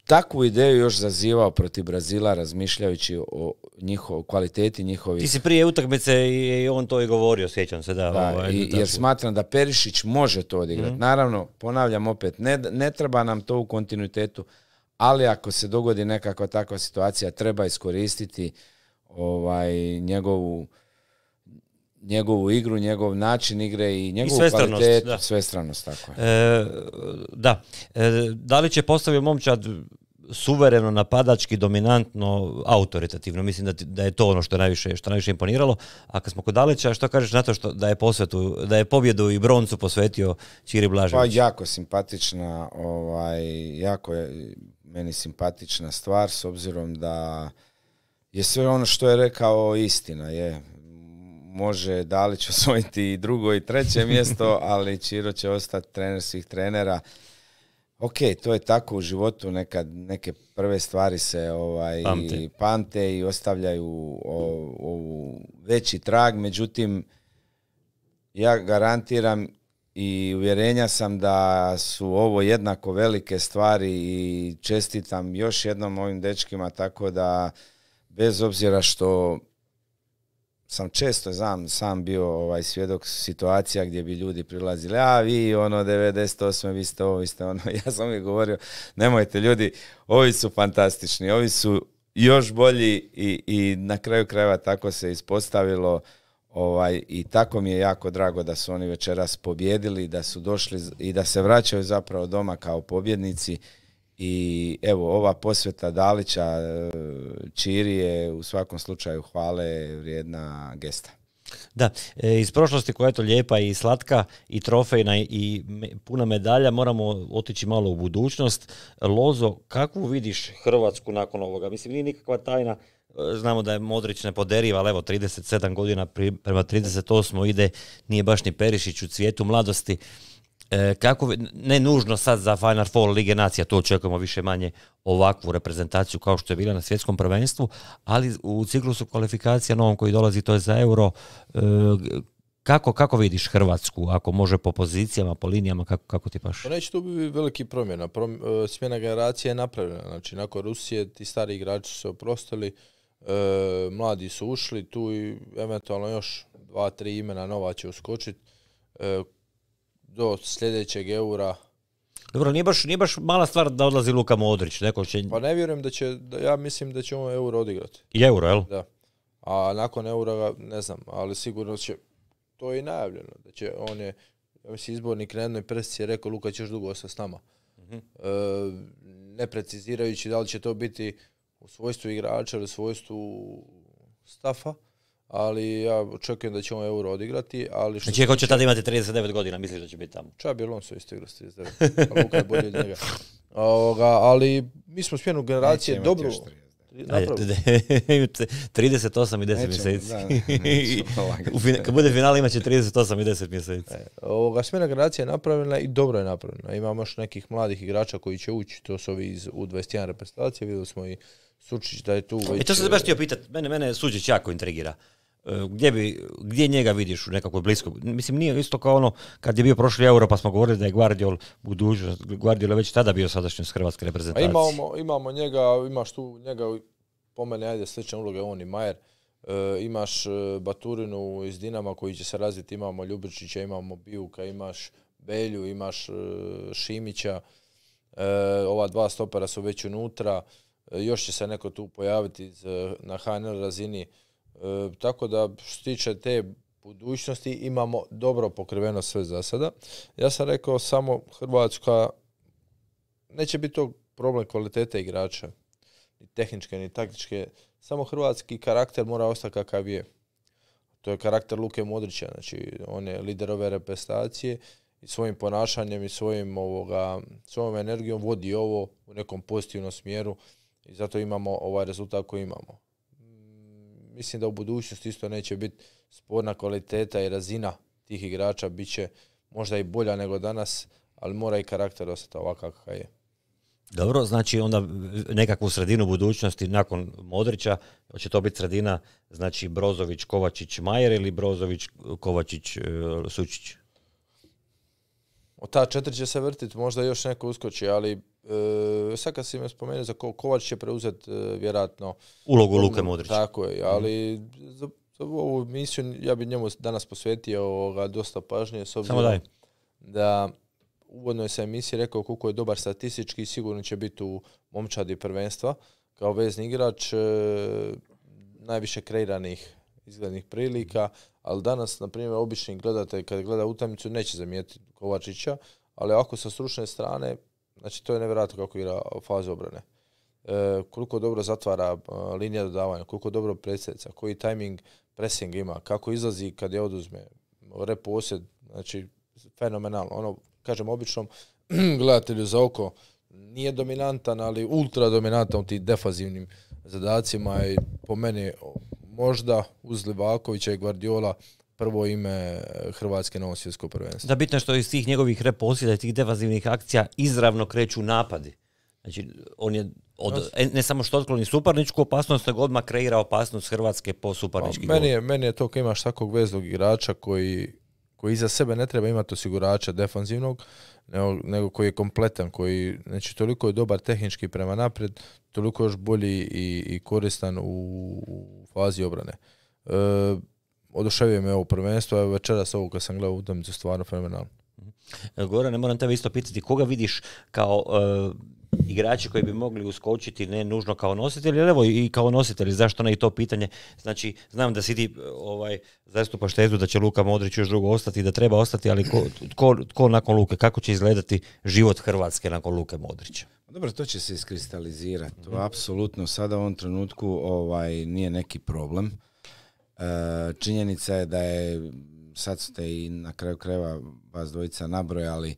takvu ideju još zazivao protiv Brazila razmišljajući o njihovoj kvaliteti njihovih... Ti si prije utakmice i on to i govorio, sjećam se da... Ovaj, i, jer znači- smatram da Perišić može to odigrati. Mhm. Naravno, ponavljam opet, ne, ne treba nam to u kontinuitetu, ali ako se dogodi nekakva takva situacija, treba iskoristiti ovaj, njegovu, njegovu igru, njegov način igre i njegovu I kvalitetu, da. svestranost. Tako je. E, da. E, da li će postaviti momčad suvereno, napadački, dominantno, autoritativno. Mislim da, da je to ono što najviše, što najviše imponiralo. A kad smo kod Dalića, što kažeš na to što, da, je posvetu, da je pobjedu i broncu posvetio Čiri Blažević? Pa jako simpatična, ovaj, jako je meni simpatična stvar s obzirom da je sve ono što je rekao istina. Je, može Dalić [LAUGHS] osvojiti i drugo i treće mjesto, ali Čiro će ostati trener svih trenera. Ok, to je tako u životu, nekad neke prve stvari se ovaj, pamte. I, ostavljaju o, veći trag, međutim, ja garantiram i uvjerenja sam da su ovo jednako velike stvari i čestitam još jednom ovim dečkima, tako da bez obzira što sam često znam, sam bio ovaj svjedok situacija gdje bi ljudi prilazili, a vi ono 98, vi ste ovo, vi ste ono. [LAUGHS] Ja sam uvijek govorio, nemojte ljudi, ovi su fantastični, ovi su još bolji i, i na kraju krajeva tako se ispostavilo ovaj, i tako mi je jako drago da su oni večeras pobjedili, da su došli i da se vraćaju zapravo doma kao pobjednici i evo, ova posveta Dalića Čiri e, je u svakom slučaju hvale vrijedna gesta. Da, e, iz prošlosti koja je to lijepa i slatka i trofejna i puna medalja, moramo otići malo u budućnost. Lozo, kakvu vidiš Hrvatsku nakon ovoga? Mislim, nije nikakva tajna e, znamo da je Modrić ne poderiva, ali evo 37 godina prema 38 ide, nije baš ni Perišić u cvijetu mladosti. E, kako, ne nužno sad za Final Four Lige Nacija, to očekujemo više manje ovakvu reprezentaciju kao što je bila na svjetskom prvenstvu, ali u ciklusu kvalifikacija novom koji dolazi, to je za euro, e, kako, kako vidiš Hrvatsku, ako može po pozicijama, po linijama, kako, kako ti paš? Reći pa tu bi veliki promjena, e, smjena generacije je napravljena, znači nakon Rusije ti stari igrači su se oprostili, e, mladi su ušli tu i eventualno još dva, tri imena nova će uskočiti, do sljedećeg eura. Dobro, nije baš, nije baš mala stvar da odlazi Luka Modrić. Neko će... Pa ne vjerujem da će, da, ja mislim da će on euro odigrati. I euro, jel? Da. A nakon eura, ne znam, ali sigurno će, to je i najavljeno, da će on je, ja mislim, izbornik na jednoj presici rekao Luka ćeš dugo ostati s nama. Mhm. E, ne precizirajući da li će to biti u svojstvu igrača ili u svojstvu stafa, ali ja očekujem da ćemo euro odigrati. Ali što znači, će tada imati 39 godina, misliš da će biti tamo? Čabi Alonso isto igra s 39, [LAUGHS] Luka je bolje od njega. Ovoga, ali mi smo smjenu generacije dobro... 38 [LAUGHS] i 10 mjeseci. [LAUGHS] Kad bude finala imat će 38 i 10 mjeseci. E, ovoga, smjena generacija je napravljena i dobro je napravljena. Imamo još nekih mladih igrača koji će ući, to su ovi iz U21 reprezentacije, vidjeli smo i Sučić da je tu I e, to sam se baš e, htio pitati, mene, mene Sučić jako intrigira. E, gdje, bi, gdje njega vidiš u nekakvoj bliskoj? Mislim, nije isto kao ono kad je bio prošli euro pa smo govorili da je Guardiol budućnost. Guardiol je već tada bio s Hrvatske pa reprezentacije. Imamo, imamo njega, imaš tu njega, po mene, ajde, slične uloge, on i Majer. E, imaš e, Baturinu iz Dinama koji će se razviti, imamo Ljubičića, imamo Bijuka, imaš Belju, imaš Šimića. ova dva stopera su već unutra. još će se neko tu pojaviti na HNL razini E, tako da što se tiče te budućnosti imamo dobro pokriveno sve za sada. Ja sam rekao samo Hrvatska neće biti to problem kvalitete igrača, ni tehničke, ni taktičke. Samo hrvatski karakter mora ostati kakav je. To je karakter Luke Modrića, znači on je lider ove reprezentacije i svojim ponašanjem i svojim ovoga, svojom energijom vodi ovo u nekom pozitivnom smjeru i zato imamo ovaj rezultat koji imamo mislim da u budućnosti isto neće biti sporna kvaliteta i razina tih igrača, bit će možda i bolja nego danas, ali mora i karakter ostati ovakav kakav je. Dobro, znači onda nekakvu sredinu budućnosti nakon Modrića, će to biti sredina, znači Brozović, Kovačić, Majer ili Brozović, Kovačić, e, Sučić? Od ta četiri će se vrtiti, možda još neko uskoči, ali E, sad kad si me spomenuo za ko, Kovač će preuzet e, vjerojatno ulogu Luke Modrića. Tako je, ali mhm. za, ovu misiju ja bi njemu danas posvetio dosta pažnje s obzirom Samo daj. da uvodno sam emisiji rekao koliko je dobar statistički i sigurno će biti u momčadi prvenstva kao vezni igrač e, najviše kreiranih izglednih prilika, ali danas, na primjer, obični gledatelj kad gleda utakmicu neće zamijetiti Kovačića, ali ako sa stručne strane Znači, to je nevjerojatno kako igra fazi obrane. E, koliko dobro zatvara e, linija dodavanja, koliko dobro predsjednica, koji timing pressing ima, kako izlazi kad je oduzme, reposjed, znači, fenomenalno. Ono, kažem, običnom [CLEARS THROAT] gledatelju za oko nije dominantan, ali ultra dominantan u tim defazivnim zadacima i po meni možda uz Livakovića i Guardiola prvo ime e, Hrvatske na svjetsko prvenstvo. Da, bitno što iz tih njegovih reposljeda i tih defazivnih akcija izravno kreću napadi. Znači, on je od, e, ne samo što otkloni suparničku opasnost, nego odmah kreira opasnost Hrvatske po suparnički pa, meni je, meni je to kad imaš takvog veznog igrača koji, koji iza sebe ne treba imati osigurača defanzivnog, nego, nego koji je kompletan, koji znači, toliko je dobar tehnički prema naprijed, toliko još bolji i, i koristan u, fazi obrane. E, oduševio me ovo prvenstvo, evo večeras ovo kad sam gledao utakmicu stvarno fenomenalno. Mhm. Goran, ne moram tebe isto pitati, koga vidiš kao e, igrači koji bi mogli uskočiti, ne nužno kao nositelji, ali evo i kao nositelji, zašto ne i to pitanje? Znači, znam da si ti ovaj, zastupaš tezu da će Luka Modrić još drugo ostati, da treba ostati, ali ko, tko, nakon Luke, kako će izgledati život Hrvatske nakon Luke Modrića? Pa dobro, to će se iskristalizirati. mm Apsolutno, sada u ovom trenutku ovaj, nije neki problem. E, činjenica je da je, sad ste i na kraju kreva vas dvojica nabrojali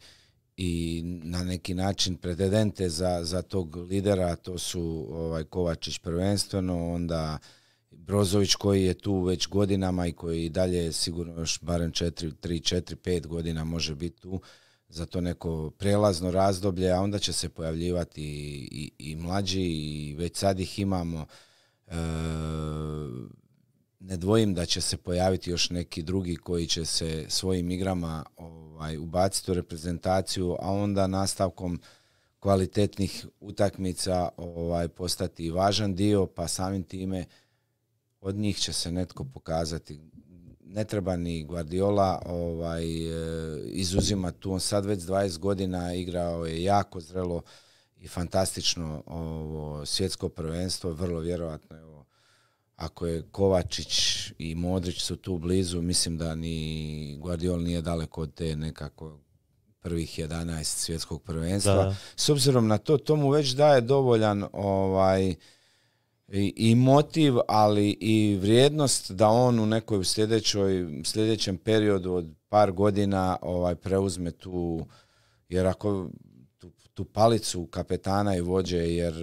i na neki način prededente za, za tog lidera, to su ovaj, Kovačić prvenstveno, onda Brozović koji je tu već godinama i koji i dalje sigurno još barem 4, 3, 4, 5 godina može biti tu za to neko prelazno razdoblje, a onda će se pojavljivati i, i, mlađi i već sad ih imamo. E, ne dvojim da će se pojaviti još neki drugi koji će se svojim igrama ovaj, ubaciti u reprezentaciju, a onda nastavkom kvalitetnih utakmica ovaj, postati važan dio, pa samim time od njih će se netko pokazati. Ne treba ni Guardiola ovaj, e, izuzima tu. On sad već 20 godina igrao je jako zrelo i fantastično ovo svjetsko prvenstvo. Vrlo vjerojatno je ako je Kovačić i Modrić su tu blizu, mislim da ni Guardiol nije daleko od te nekako prvih 11 svjetskog prvenstva. Da. S obzirom na to, to mu već daje dovoljan ovaj, i, i motiv, ali i vrijednost da on u nekoj sljedećoj, sljedećem periodu od par godina ovaj preuzme tu, jer ako tu, palicu kapetana i vođe, jer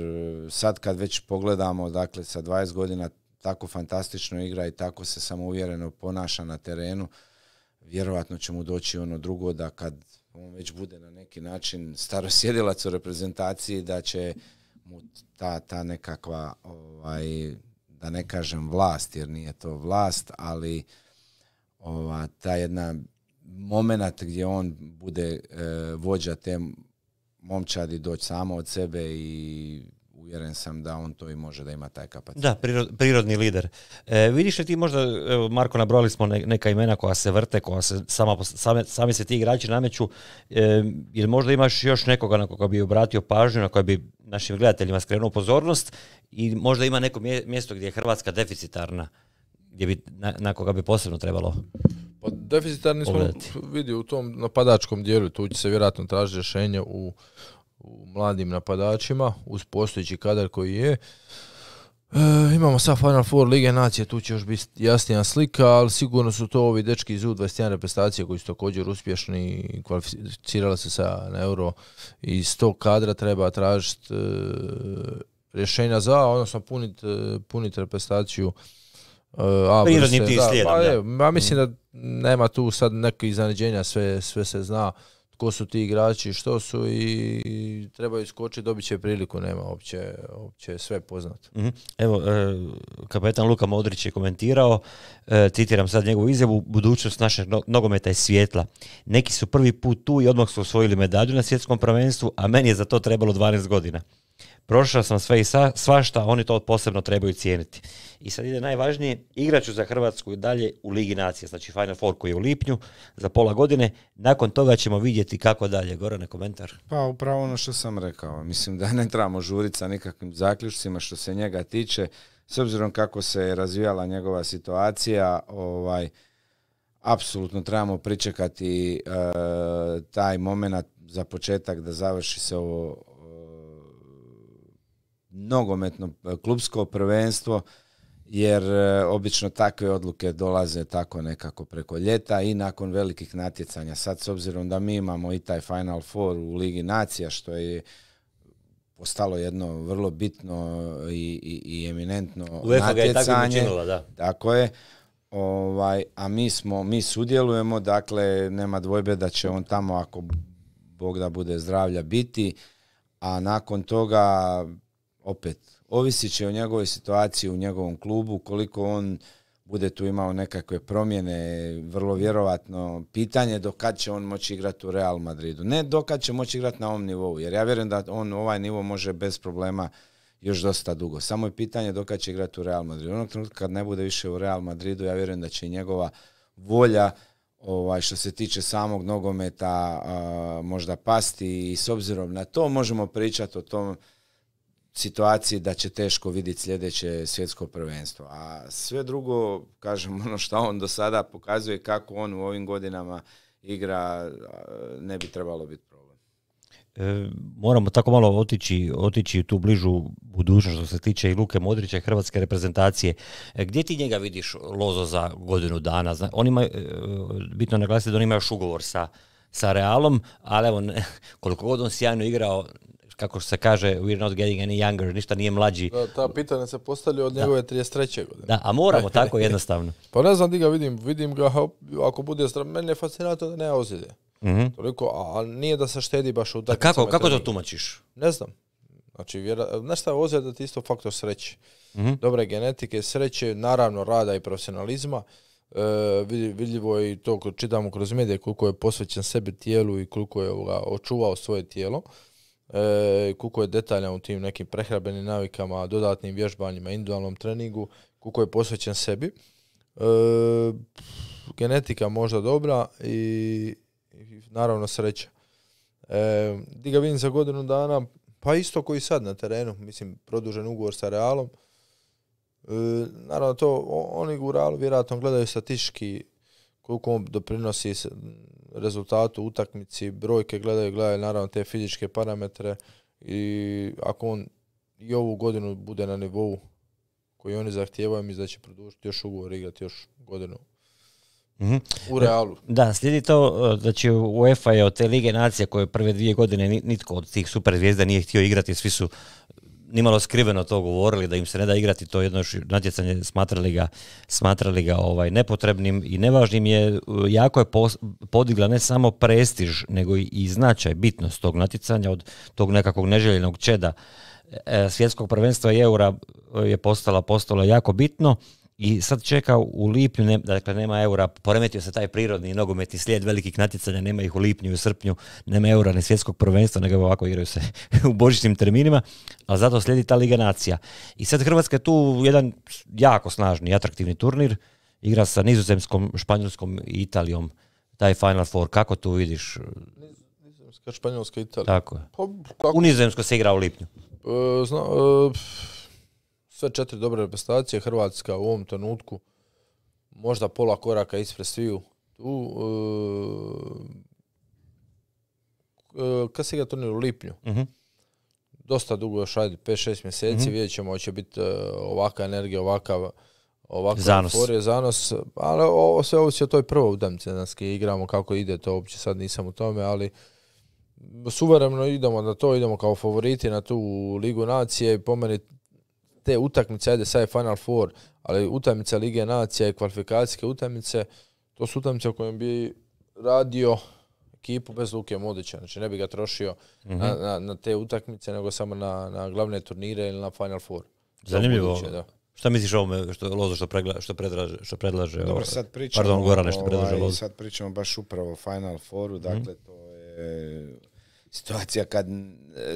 sad kad već pogledamo, dakle sa 20 godina tako fantastično igra i tako se samouvjereno ponaša na terenu, vjerojatno će mu doći ono drugo da kad on već bude na neki način starosjedilac u reprezentaciji, da će mu ta, ta nekakva, ovaj, da ne kažem vlast, jer nije to vlast, ali ova, ta jedna moment gdje on bude e, vođa te momčadi doći samo od sebe i uvjeren sam da on to i može da ima taj kapacitet. Da, prirodni, lider. E, vidiš li ti možda, Marko, nabrojali smo neka imena koja se vrte, koja se sami se ti igrači nameću, ili e, možda imaš još nekoga na koga bi obratio pažnju, na koja bi našim gledateljima skrenuo pozornost i možda ima neko mjesto gdje je Hrvatska deficitarna, gdje bi, na, koga bi posebno trebalo pa deficitarni smo vidi u tom napadačkom dijelu, tu će se vjerojatno tražiti rješenje u u mladim napadačima uz postojeći kadar koji je. E, imamo sad Final Four Lige Nacije, tu će još biti jasnija slika, ali sigurno su to ovi dečki iz U21 reprezentacije koji su također uspješni i kvalificirali se sa na Euro. Iz tog kadra treba tražiti e, rješenja za, odnosno puniti e, punit reprezentaciju a, pa, mislim mm. da nema tu sad nekih iznenađenja, sve, sve se zna tko su ti igrači, što su i, trebaju iskočiti, dobit će priliku, nema uopće, opće sve poznato. mm Evo, e, kapetan Luka Modrić je komentirao, e, citiram sad njegovu izjavu, budućnost našeg nogometa je svjetla. Neki su prvi put tu i odmah su osvojili medalju na svjetskom prvenstvu, a meni je za to trebalo 12 godina prošao sam sve i svašta, oni to posebno trebaju cijeniti. I sad ide najvažnije, igraću za Hrvatsku i dalje u Ligi nacija, znači Final Four koji je u lipnju, za pola godine, nakon toga ćemo vidjeti kako dalje. Gorane, komentar. Pa upravo ono što sam rekao, mislim da ne trebamo žuriti sa nikakvim zaključcima što se njega tiče, s obzirom kako se razvijala njegova situacija, ovaj, apsolutno trebamo pričekati eh, taj moment za početak da završi se ovo nogometno e, klubsko prvenstvo jer e, obično takve odluke dolaze tako nekako preko ljeta i nakon velikih natjecanja. Sad s obzirom da mi imamo i taj Final Four u Ligi Nacija što je postalo jedno vrlo bitno i, i, i eminentno natjecanje. Ga je Tako je. Ovaj, a mi smo, mi sudjelujemo, dakle nema dvojbe da će on tamo ako Bog da bude zdravlja biti, a nakon toga opet, ovisit će o njegovoj situaciji u njegovom klubu, koliko on bude tu imao nekakve promjene, vrlo vjerojatno pitanje do kad će on moći igrati u Real Madridu. Ne do kad će moći igrati na ovom nivou, jer ja vjerujem da on ovaj nivo može bez problema još dosta dugo. Samo je pitanje do kad će igrati u Real Madridu. Onog trenutka kad ne bude više u Real Madridu, ja vjerujem da će i njegova volja ovaj, što se tiče samog nogometa možda pasti i s obzirom na to možemo pričati o tom situaciji da će teško vidjeti sljedeće svjetsko prvenstvo. A sve drugo, kažem, [LAUGHS] ono što on do sada pokazuje kako on u ovim godinama igra, ne bi trebalo biti problem. E, moramo tako malo otići, otići u tu bližu budućnost što se tiče i Luke Modrića i hrvatske reprezentacije. E, gdje ti njega vidiš, Lozo, za godinu dana? Zna, on ima, e, bitno naglasiti da on ima još ugovor sa, sa Realom, ali evo, [LAUGHS] koliko god on sjajno igrao, kako se kaže, we're not getting any younger, ništa nije mlađi. ta pitanja se postavlja od njegove 33. godine. Da, a moramo [LAUGHS] tako jednostavno. pa ne znam di ga vidim, vidim ga ako bude zdrav, meni je fascinato da ne ozide. Mhm. Toliko, a nije da se štedi baš u takvim Kako, kako to tumačiš? Ne znam. Znači, vjera, znaš je ozljeda, ti isto faktor sreće. Mhm. Dobre genetike, sreće, naravno rada i profesionalizma. E, vidljivo je i to čitamo kroz medije koliko je posvećen sebi tijelu i koliko je očuvao svoje tijelo e, koliko je detaljan u tim nekim prehrabenim navikama, dodatnim vježbanjima, individualnom treningu, koliko je posvećen sebi. E, genetika možda dobra i, i naravno sreća. E, di ga vidim za godinu dana, pa isto koji sad na terenu, mislim, produžen ugovor sa Realom. E, naravno to, oni u Realu vjerojatno gledaju statistički koliko on doprinosi rezultatu utakmici, brojke gledaju, gledaju naravno te fizičke parametre i ako on i ovu godinu bude na nivou koji oni zahtijevaju, mi da će produžiti još ugovor igrati još godinu mhm. U realu. E, da, slijedi to, znači UEFA je od te Lige Nacija koje prve dvije godine nitko od tih zvijezda nije htio igrati, svi su nimalo skriveno to govorili da im se ne da igrati to jedno natjecanje smatrali ga, smatrali ga ovaj nepotrebnim i nevažnim je e, jako je podigla ne samo prestiž nego i, značaj bitnost tog natjecanja od tog nekakvog neželjenog čeda e, e, svjetskog prvenstva i eura je postala postalo jako bitno i sad čeka u lipnju, dakle nema eura, poremetio se taj prirodni nogometni slijed velikih natjecanja, nema ih u lipnju i u srpnju, nema eura ni svjetskog prvenstva, nego ovako igraju se [LAUGHS] u božićnim terminima, a zato slijedi ta Liga Nacija. I sad Hrvatska je tu jedan jako snažni, atraktivni turnir, igra sa nizozemskom, španjolskom i Italijom, taj Final Four, kako tu vidiš? Nizozemska, španjolska, Italija. Tako je. Pa, u nizozemsko se igra u lipnju. E, zna, e, sve četiri dobre reprezentacije, Hrvatska u ovom trenutku možda pola koraka ispred sviju. Tu, e, e, kad se ga u lipnju, mhm. dosta dugo još, ajde, 5-6 mjeseci, uh vidjet ćemo, hoće biti e, ovakva energija, ovakav ovaka zanos. zanos, ali ovo sve ovisi o toj prvo utamci da igramo kako ide to uopće sad nisam u tome, ali suvereno idemo na to, idemo kao favoriti na tu Ligu nacije, po meni te utakmice, ajde sad je Final Four, ali utakmice Lige Nacija i kvalifikacijske utakmice, to su utakmice u kojem bi radio ekipu bez Luke Modića. Znači ne bi ga trošio na, mhm. te utakmice, nego samo na, glavne turnire ili na Final Four. Zanimljivo. Šta misliš o ovome što Lozo što, što, predlaže, što Dobro, ovaj, sad pričamo. Pardon, predlaže ovaj, Lozo. Sad pričamo baš upravo o Final Fouru, dakle mhm. to je situacija kad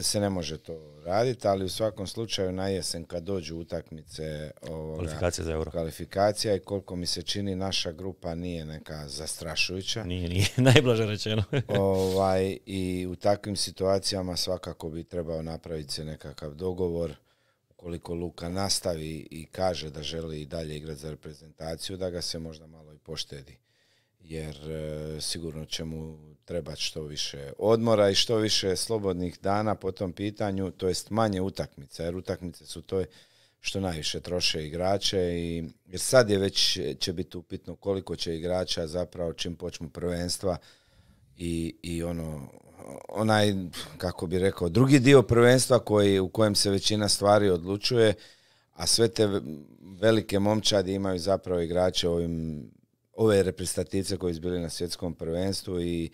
se ne može to raditi, ali u svakom slučaju na jesen kad dođu utakmice ovoga, kvalifikacija za euro. Kvalifikacija i koliko mi se čini naša grupa nije neka zastrašujuća. Nije, nije, [LAUGHS] najblaže rečeno. [LAUGHS] ovaj, I u takvim situacijama svakako bi trebao napraviti se nekakav dogovor koliko Luka nastavi i kaže da želi i dalje igrati za reprezentaciju, da ga se možda malo i poštedi. Jer e, sigurno će mu treba što više odmora i što više slobodnih dana po tom pitanju, to jest manje utakmica, jer utakmice su to što najviše troše igrače i jer sad je već će biti upitno koliko će igrača zapravo čim počnu prvenstva i, i ono onaj kako bi rekao drugi dio prvenstva koji u kojem se većina stvari odlučuje a sve te velike momčadi imaju zapravo igrače ovim ove reprezentativce koji su bili na svjetskom prvenstvu i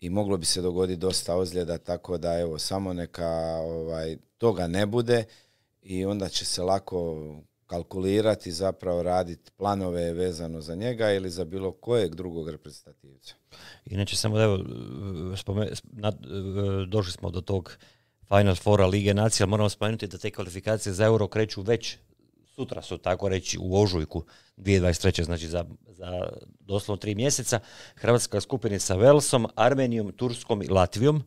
i moglo bi se dogoditi dosta ozljeda, tako da evo, samo neka ovaj, toga ne bude i onda će se lako kalkulirati, zapravo raditi planove vezano za njega ili za bilo kojeg drugog reprezentativca. Inače, samo evo, spome, došli smo do tog Final Fora Lige nacija, moramo spomenuti da te kvalifikacije za euro kreću već sutra su tako reći u ožujku 2023. znači za, za doslovno tri mjeseca, Hrvatska skupina sa Velsom, Armenijom, Turskom i Latvijom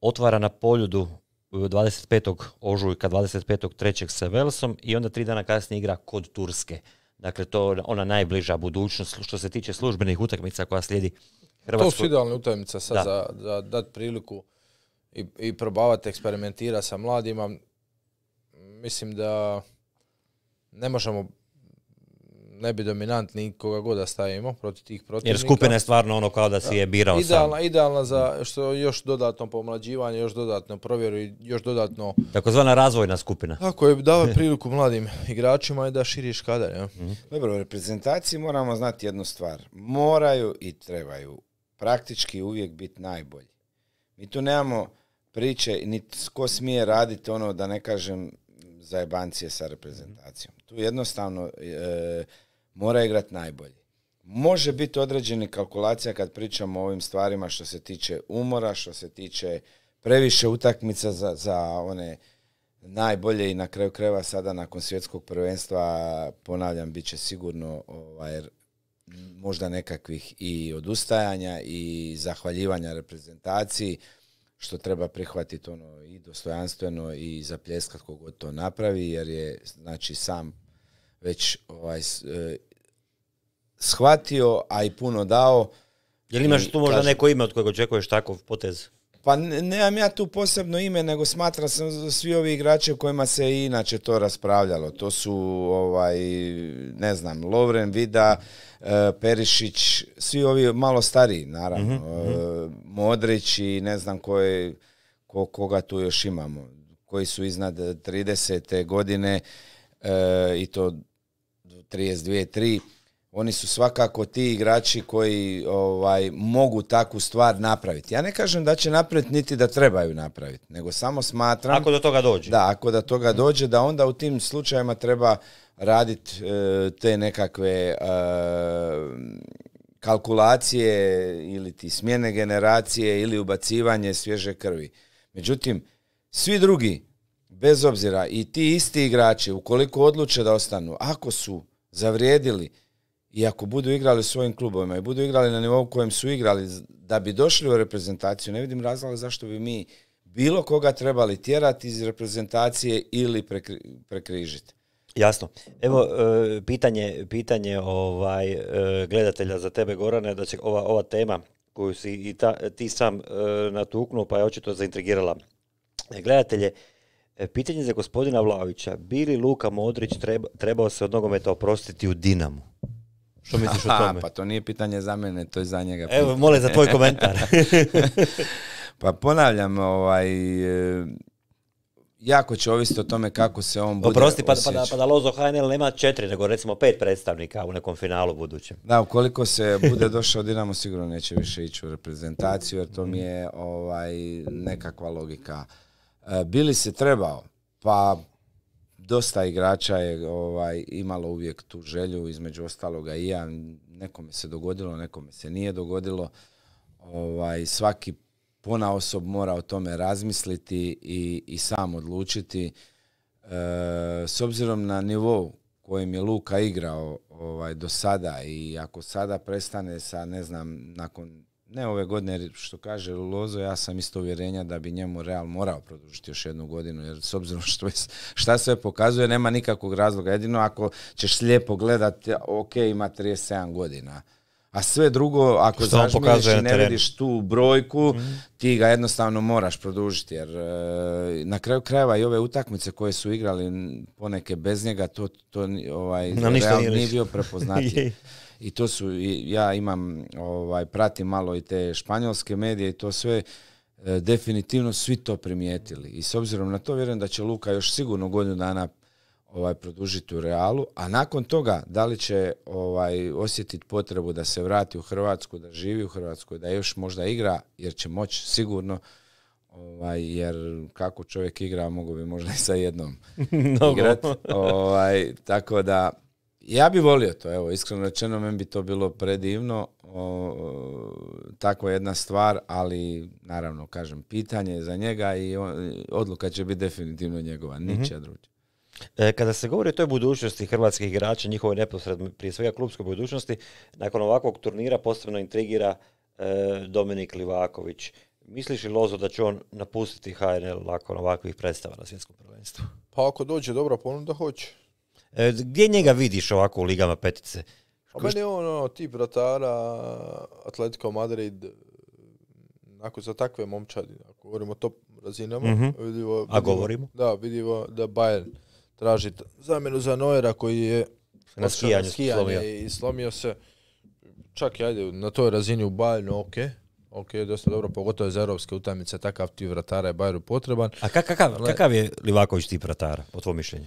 otvara na poljudu 25. E, ožujka, 25.3. sa Velsom i onda tri dana kasnije igra kod Turske. Dakle, to ona najbliža budućnost što se tiče službenih utakmica koja slijedi Hrvatsku. To su idealne utakmice sad za, za dati priliku i, i probavati eksperimentirati sa mladima. Mislim da ne možemo ne bi dominantni koga god da stavimo protiv tih protivnika. Jer skupina je stvarno ono kao da si je birao idealna, sam. Idealna za što još dodatno pomlađivanje, još dodatno provjeru i još dodatno... Takozvana razvojna skupina. Tako je, dava priliku mladim igračima i da širiš kadar. Ja. Mhm. Dobro, u reprezentaciji moramo znati jednu stvar. Moraju i trebaju praktički uvijek biti najbolji. Mi tu nemamo priče, ni ko smije raditi ono, da ne kažem, zajebancije sa reprezentacijom. Tu jednostavno e, mora igrati najbolji. Može biti određeni kalkulacija kad pričamo o ovim stvarima što se tiče umora, što se tiče previše utakmica za, za one najbolje i na kraju kreva sada nakon svjetskog prvenstva ponavljam bit će sigurno ovaj, možda nekakvih i odustajanja i zahvaljivanja reprezentaciji što treba prihvatiti ono i dostojanstveno i zapljeskat kogo to napravi jer je znači sam već ovaj, e, shvatio, a i puno dao. Jel imaš tu možda neko ime od kojeg očekuješ takav potez? Pa nemam ja tu posebno ime, nego smatra sam svi ovi igrači o kojima se inače to raspravljalo. To su, ovaj, ne znam, Lovren, Vida, eh, Perišić, svi ovi malo stariji, naravno. Mhm, mhm. Eh, Modrić i ne znam koga tu još imamo. Koji su iznad 30. godine eh, i to 32, 3 oni su svakako ti igrači koji ovaj, mogu takvu stvar napraviti. Ja ne kažem da će napraviti niti da trebaju napraviti, nego samo smatram... Ako do toga dođe. Da, ako do toga dođe, da onda u tim slučajevima treba raditi e, te nekakve e, kalkulacije ili ti smjene generacije ili ubacivanje svježe krvi. Međutim, svi drugi, bez obzira i ti isti igrači, ukoliko odluče da ostanu, ako su zavrijedili i ako budu igrali svojim klubovima i budu igrali na nivou kojem su igrali da bi došli u reprezentaciju, ne vidim razloga zašto bi mi bilo koga trebali tjerati iz reprezentacije ili prekrižiti. Jasno. Evo e, pitanje, pitanje ovaj e, gledatelja za tebe Gorane da će ova, ova tema koju si i ta, ti sam e, natuknuo pa je očito zaintrigirala gledatelje. Pitanje za gospodina Vlaovića. Bili Luka Modrić treba, trebao se od nogometa oprostiti u Dinamu? Što misliš o tome? Pa to nije pitanje za mene, to je za njega. Evo, molim za tvoj komentar. [LAUGHS] pa ponavljam, ovaj, e, jako će ovisiti o tome kako se on bude Oprosti, pa, pa, pa, da, Lozo HNL nema četiri, nego recimo pet predstavnika u nekom finalu budućem. Da, ukoliko se bude došao Dinamo, sigurno neće više ići u reprezentaciju, jer to mi je ovaj, nekakva logika. E, Bili se trebao, pa dosta igrača je ovaj, imalo uvijek tu želju, između ostaloga i ja. Nekome se dogodilo, nekome se nije dogodilo. Ovaj, svaki pona osob mora o tome razmisliti i, i sam odlučiti. E, s obzirom na nivou kojim je Luka igrao ovaj, do sada i ako sada prestane sa, ne znam, nakon ne ove godine, što kaže Lozo, ja sam isto uvjerenja da bi njemu Real morao produžiti još jednu godinu, jer s obzirom što je, šta sve pokazuje, nema nikakvog razloga. Jedino ako ćeš slijepo gledati, ok, ima 37 godina. A sve drugo, ako za i ne vidiš tu brojku, mhm. ti ga jednostavno moraš produžiti. Jer e, na kraju krajeva i ove utakmice koje su igrali poneke bez njega, to, to ovaj, no, Real nije bio [LAUGHS] prepoznatljiv i to su, ja imam, ovaj, pratim malo i te španjolske medije i to sve, e, definitivno svi to primijetili. I s obzirom na to vjerujem da će Luka još sigurno godinu dana ovaj produžiti u Realu, a nakon toga da li će ovaj osjetiti potrebu da se vrati u Hrvatsku, da živi u Hrvatskoj, da još možda igra jer će moći sigurno ovaj, jer kako čovjek igra mogu bi možda i sa jednom [LAUGHS] igrati. Ovaj, tako da ja bi volio to, evo, iskreno rečeno, meni bi to bilo predivno, o, takva jedna stvar, ali naravno, kažem, pitanje je za njega i odluka će biti definitivno njegova, mhm. ničija mm-hmm. kada se govori o toj budućnosti hrvatskih igrača, njihovoj neposred, prije svega klubskoj budućnosti, nakon ovakvog turnira posebno intrigira e, Dominik Livaković. Misliš li Lozo da će on napustiti HNL nakon ovakvih predstava na svjetskom prvenstvu? Pa ako dođe dobra ponuda, hoće. E, gdje njega vidiš ovako u ligama petice? A pa meni je ono tip ratara Atletico Madrid e, ako za takve momčadi, ako govorimo o top razinama, mhm. vidimo, A govorimo? Da, vidimo da Bayern traži zamjenu za Noera koji je na skijanju, slomio. i slomio se. Čak i ajde, na toj razini u Bayernu, ok, ok, dosta dobro, pogotovo za europske utajmice takav tip vratara je Bayernu potreban. A kakav, je Livaković tip vratara, po tvojom mišljenju?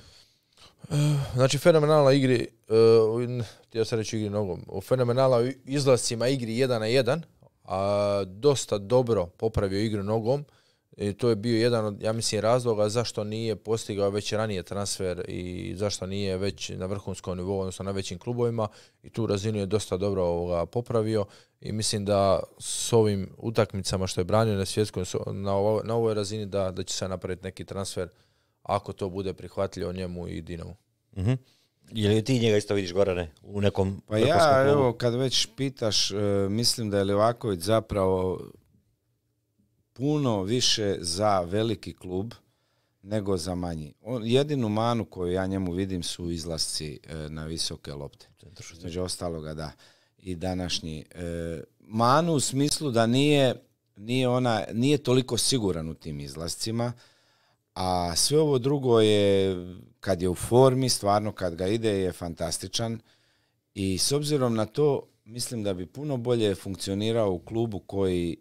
Znači, fenomenalna igri, e, htio sam reći igri nogom, U fenomenalna izlascima igri 1 na 1, a dosta dobro popravio igru nogom. I to je bio jedan od, ja mislim, razloga zašto nije postigao već ranije transfer i zašto nije već na vrhunskom nivou, odnosno na većim klubovima i tu razinu je dosta dobro ovoga popravio i mislim da s ovim utakmicama što je branio na svjetskom, na, na ovoj razini da, da će se napraviti neki transfer ako to bude prihvatljivo njemu i Dinamu. Mm-hmm. ti njega isto vidiš Gorane u nekom Pa ja klubu? evo kad već pitaš e, mislim da je Livaković zapravo puno više za veliki klub nego za manji. On, jedinu manu koju ja njemu vidim su izlasci e, na visoke lopte. Među ostaloga da i današnji. E, manu u smislu da nije, nije, ona, nije toliko siguran u tim izlascima a sve ovo drugo je, kad je u formi, stvarno kad ga ide je fantastičan. I s obzirom na to, mislim da bi puno bolje funkcionirao u klubu koji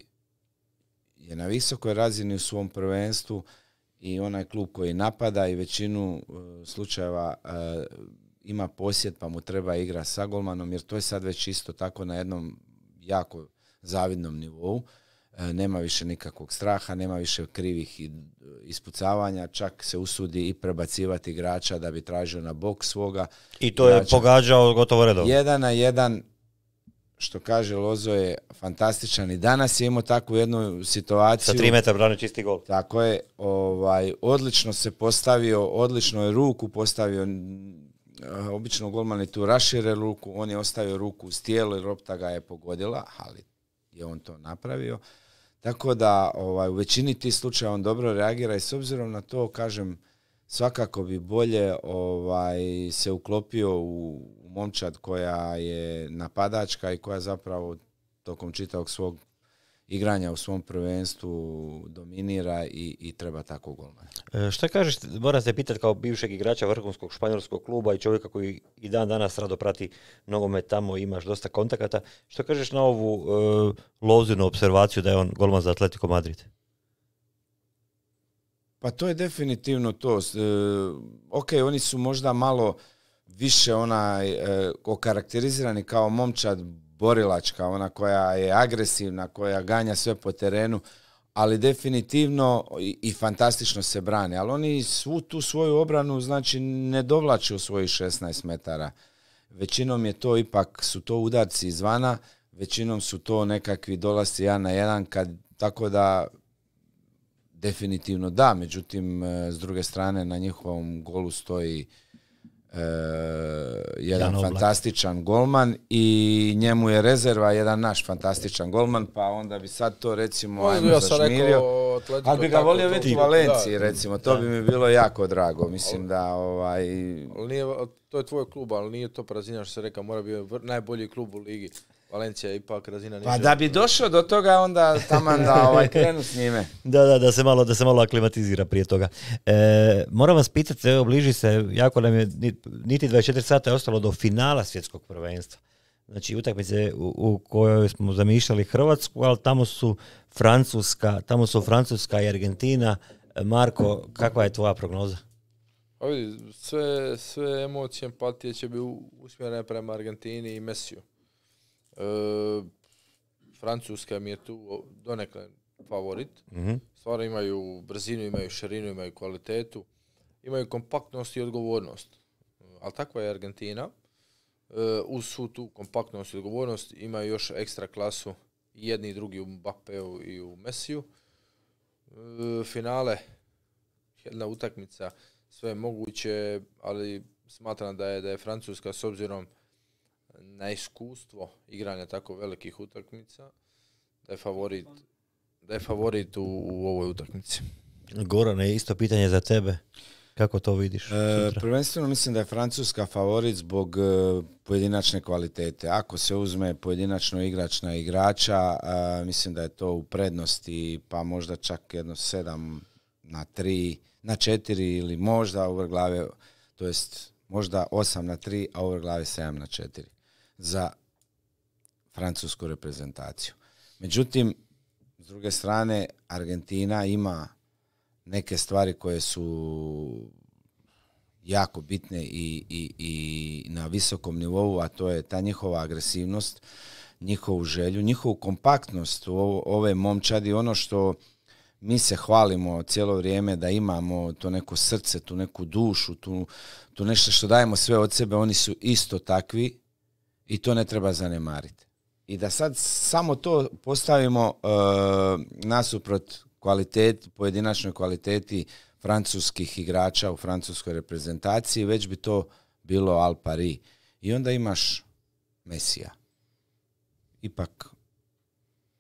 je na visokoj razini u svom prvenstvu i onaj klub koji napada i većinu e, slučajeva e, ima posjed pa mu treba igra sa golmanom jer to je sad već isto tako na jednom jako zavidnom nivou. E, nema više nikakvog straha, nema više krivih e, ispucavanja, čak se usudi i prebacivati igrača da bi tražio na bok svoga. I to je pogađao gotovo redovno. Jedan na jedan, što kaže Lozo je fantastičan i danas je imao takvu jednu situaciju. Sa tri metra brani čisti gol. Tako je, ovaj, odlično se postavio, odlično je ruku postavio, e, obično je tu rašire ruku, on je ostavio ruku u tijelo i ropta ga je pogodila, ali je on to napravio. Tako da ovaj, u većini tih slučajeva on dobro reagira i s obzirom na to, kažem, svakako bi bolje ovaj, se uklopio u momčad koja je napadačka i koja zapravo tokom čitavog svog igranja u svom prvenstvu dominira i, i treba tako golmana. Što e, šta kažeš, moram se pitati kao bivšeg igrača vrhunskog španjolskog kluba i čovjeka koji i dan danas rado prati nogomet tamo, imaš dosta kontakata. Što kažeš na ovu e, lozinu observaciju da je on golman za Atletico Madrid? Pa to je definitivno to. E, ok, oni su možda malo više onaj e, okarakterizirani kao momčad borilačka, ona koja je agresivna, koja ganja sve po terenu, ali definitivno i, fantastično se brani. Ali oni svu tu svoju obranu znači ne dovlače u svojih 16 metara. Većinom je to ipak, su to udarci izvana, većinom su to nekakvi dolasti jedan na jedan, kad, tako da definitivno da, međutim e, s druge strane na njihovom golu stoji E, jedan fantastičan golman i njemu je rezerva jedan naš fantastičan golman, pa onda bi sad to recimo ajmo zašmirio. Ali bi ga volio vidjeti u Valenciji recimo, to bi mi bilo jako drago. Mislim da ovaj... Nije, to je tvoj klub, ali nije to prazina što se reka, mora biti najbolji klub u ligi. Valencija je ipak razina Pa da bi došao do toga, onda taman da ovaj, [LAUGHS] krenu s njime. da, da, da se malo, da se malo aklimatizira prije toga. E, moram vas pitati, evo, bliži se, jako nam je, niti 24 sata je ostalo do finala svjetskog prvenstva. Znači, utakmice u, u kojoj smo zamišljali Hrvatsku, ali tamo su Francuska, tamo su Francuska i Argentina. E, Marko, kakva je tvoja prognoza? Pa sve, sve emocije, empatije će biti usmjerene prema Argentini i Mesiju. E, Francuska mi je tu donekle favorit. Mm-hmm. Stvarno imaju brzinu, imaju širinu, imaju kvalitetu. Imaju kompaktnost i odgovornost. Ali takva je Argentina. E, uz svu tu kompaktnost i odgovornost imaju još ekstra klasu i jedni i drugi u Mbappeu i u Mesiju. E, finale, jedna utakmica, sve je moguće, ali smatram da je, da je Francuska s obzirom na iskustvo igranja tako velikih utakmica da je favorit, da je favorit u, ovoj utakmici. je isto pitanje za tebe. Kako to vidiš? E, prvenstveno mislim da je Francuska favorit zbog e, pojedinačne kvalitete. Ako se uzme pojedinačno igrač na igrača, e, mislim da je to u prednosti, pa možda čak jedno sedam na tri, na četiri ili možda uvrglave, glave, to jest možda 8 na tri a u glave 7 na četiri za francusku reprezentaciju. Međutim, s druge strane, Argentina ima neke stvari koje su jako bitne i, i, i na visokom nivou, a to je ta njihova agresivnost, njihovu želju, njihovu kompaktnost u ove momčadi, ono što mi se hvalimo cijelo vrijeme da imamo to neko srce, tu neku dušu, tu, tu nešto što dajemo sve od sebe, oni su isto takvi i to ne treba zanemariti. I da sad samo to postavimo uh, nasuprot kvalitet, pojedinačnoj kvaliteti francuskih igrača u francuskoj reprezentaciji, već bi to bilo al pari. I onda imaš Mesija. Ipak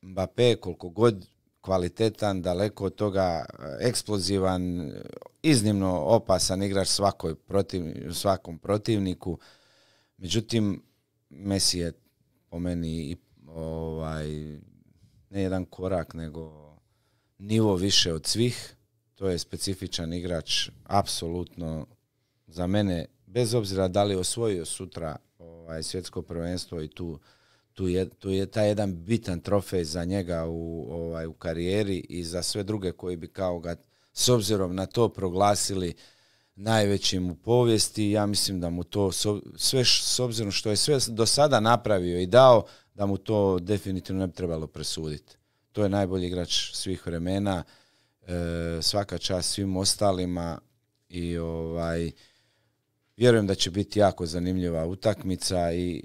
Mbappé koliko god kvalitetan, daleko od toga uh, eksplozivan, iznimno opasan igrač svakoj protiv, svakom protivniku. Međutim, Messi je po meni ovaj, ne jedan korak, nego nivo više od svih. To je specifičan igrač, apsolutno za mene, bez obzira da li osvojio sutra ovaj, svjetsko prvenstvo i tu, tu, je, tu je taj jedan bitan trofej za njega u, ovaj, u karijeri i za sve druge koji bi kao ga s obzirom na to proglasili najvećim u povijesti. Ja mislim da mu to, sve s obzirom što je sve do sada napravio i dao, da mu to definitivno ne bi trebalo presuditi. To je najbolji igrač svih vremena, e, svaka čast svim ostalima i ovaj vjerujem da će biti jako zanimljiva utakmica i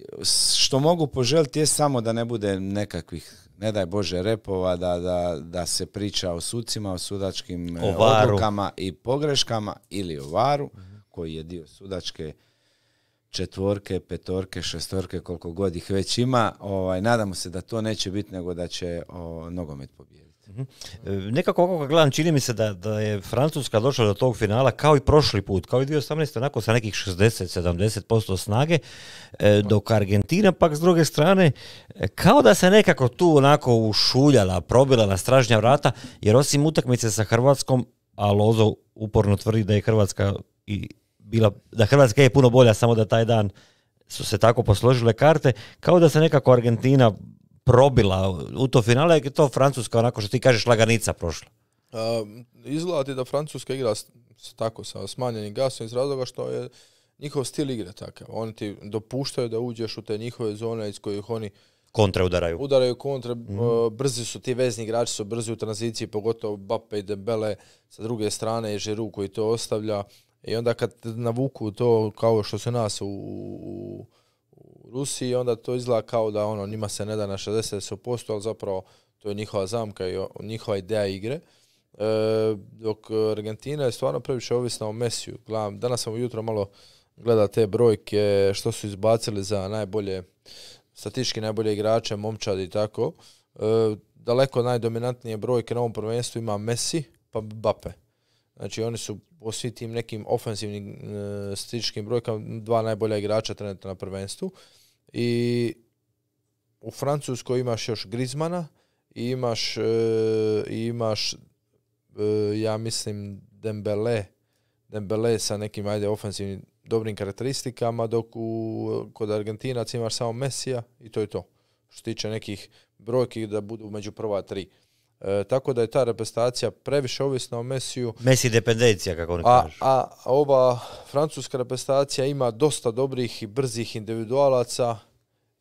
što mogu poželiti je samo da ne bude nekakvih ne daj Bože repova da, da, da se priča o sucima, o sudačkim o eh, odlukama i pogreškama ili o varu koji je dio sudačke četvorke, petorke, šestorke, koliko god ih već ima. Ovaj, nadamo se da to neće biti nego da će o, nogomet pobijediti. Mhm. E, nekako kako gledam, čini mi se da, da je Francuska došla do tog finala kao i prošli put, kao i 2018. onako sa nekih 60-70% snage, e, dok Argentina pak s druge strane e, kao da se nekako tu onako ušuljala, probila na stražnja vrata, jer osim utakmice sa Hrvatskom, a Lozo uporno tvrdi da je Hrvatska i bila, da Hrvatska je puno bolja, samo da taj dan su se tako posložile karte, kao da se nekako Argentina probila u to finale, je to Francuska, onako što ti kažeš, laganica prošla? izgleda ti da Francuska igra tako sa smanjenim gasom iz razloga što je njihov stil igre takav. Oni ti dopuštaju da uđeš u te njihove zone iz kojih oni kontra udaraju. Udaraju kontra, mhm. brzi su ti vezni igrači, su brzi u tranziciji, pogotovo Bape i Debele sa druge strane i Žiru koji to ostavlja. I onda kad navuku to kao što se nas u Rusiji, onda to izgleda kao da ono njima se ne da na 60%, ali zapravo to je njihova zamka i njihova ideja igre. E, dok Argentina je stvarno previše ovisna o Mesiju. Gledam, danas sam ujutro malo gleda te brojke, što su izbacili za najbolje, statistički najbolje igrače, momčad i tako. E, daleko najdominantnije brojke na ovom prvenstvu ima Messi pa Bape. Znači oni su po svim tim nekim ofensivnim e, statističkim brojkama dva najbolja igrača trenutno na prvenstvu i u Francuskoj imaš još Grizmana i imaš, e, imaš e, ja mislim Dembele Dembele sa nekim ajde ofensivnim dobrim karakteristikama dok u, kod Argentinaca imaš samo Mesija i to je to što se tiče nekih brojki da budu među prva tri. E, tako da je ta reprezentacija previše ovisna o Mesiju. Messi dependencija, kako a, A ova francuska reprezentacija ima dosta dobrih i brzih individualaca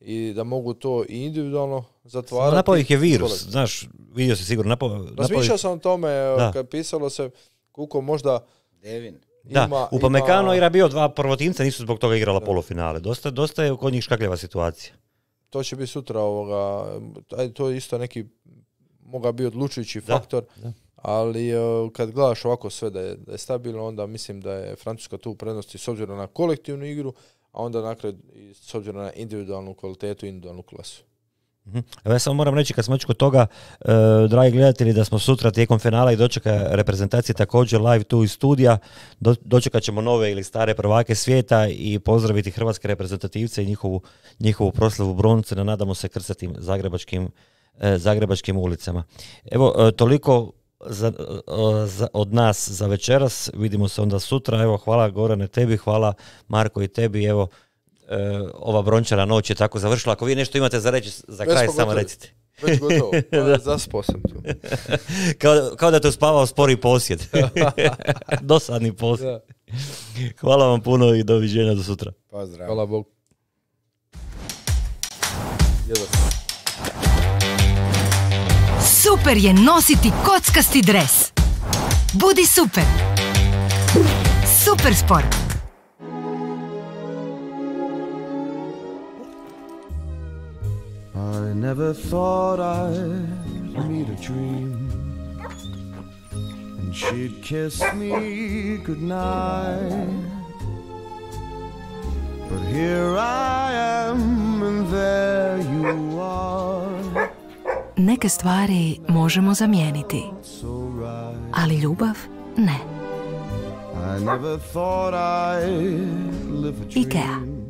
i da mogu to i individualno zatvarati. Napao ih je virus, Kolek. znaš, vidio se sigurno. Razmišljao sam o tome, e, da. pisalo se koliko možda... Devin. Da, u Pamekano ima... i bio dva prvotinca nisu zbog toga igrala da. polufinale. Dosta, dosta je kod njih škakljiva situacija. To će biti sutra ovoga, e, to je isto neki mogao bi odlučujući faktor, ali e, kad gledaš ovako sve da je, da je stabilno, onda mislim da je Francuska tu u prednosti s obzirom na kolektivnu igru, a onda nakon s obzirom na individualnu kvalitetu i individualnu klasu. Mhm. Evo ja samo moram reći kad smo kod toga, e, dragi gledatelji, da smo sutra tijekom finala i dočeka reprezentacije također live tu iz studija. Do, dočekat ćemo nove ili stare prvake svijeta i pozdraviti hrvatske reprezentativce i njihovu, njihovu proslavu bronce. Nadamo se krcatim zagrebačkim E, zagrebačkim ulicama. Evo, e, toliko za, e, za, od nas za večeras, vidimo se onda sutra, evo hvala Gorane tebi, hvala Marko i tebi, evo ova brončana noć je tako završila, ako vi nešto imate za reći za kraj, samo recite. Već gotovo, [LAUGHS] pa, da. tu. [LAUGHS] kao, kao da te uspavao spori posjed. [LAUGHS] Dosadni posjed. Hvala vam puno i doviđenja do sutra. Pozdrav. Hvala Bogu. Super je nositi kockasti dres. Budi super. Super sport. I never thought I'd meet a dream And she'd kiss me goodnight But here I am and there you are neke stvari možemo zamijeniti, ali ljubav ne. Ikea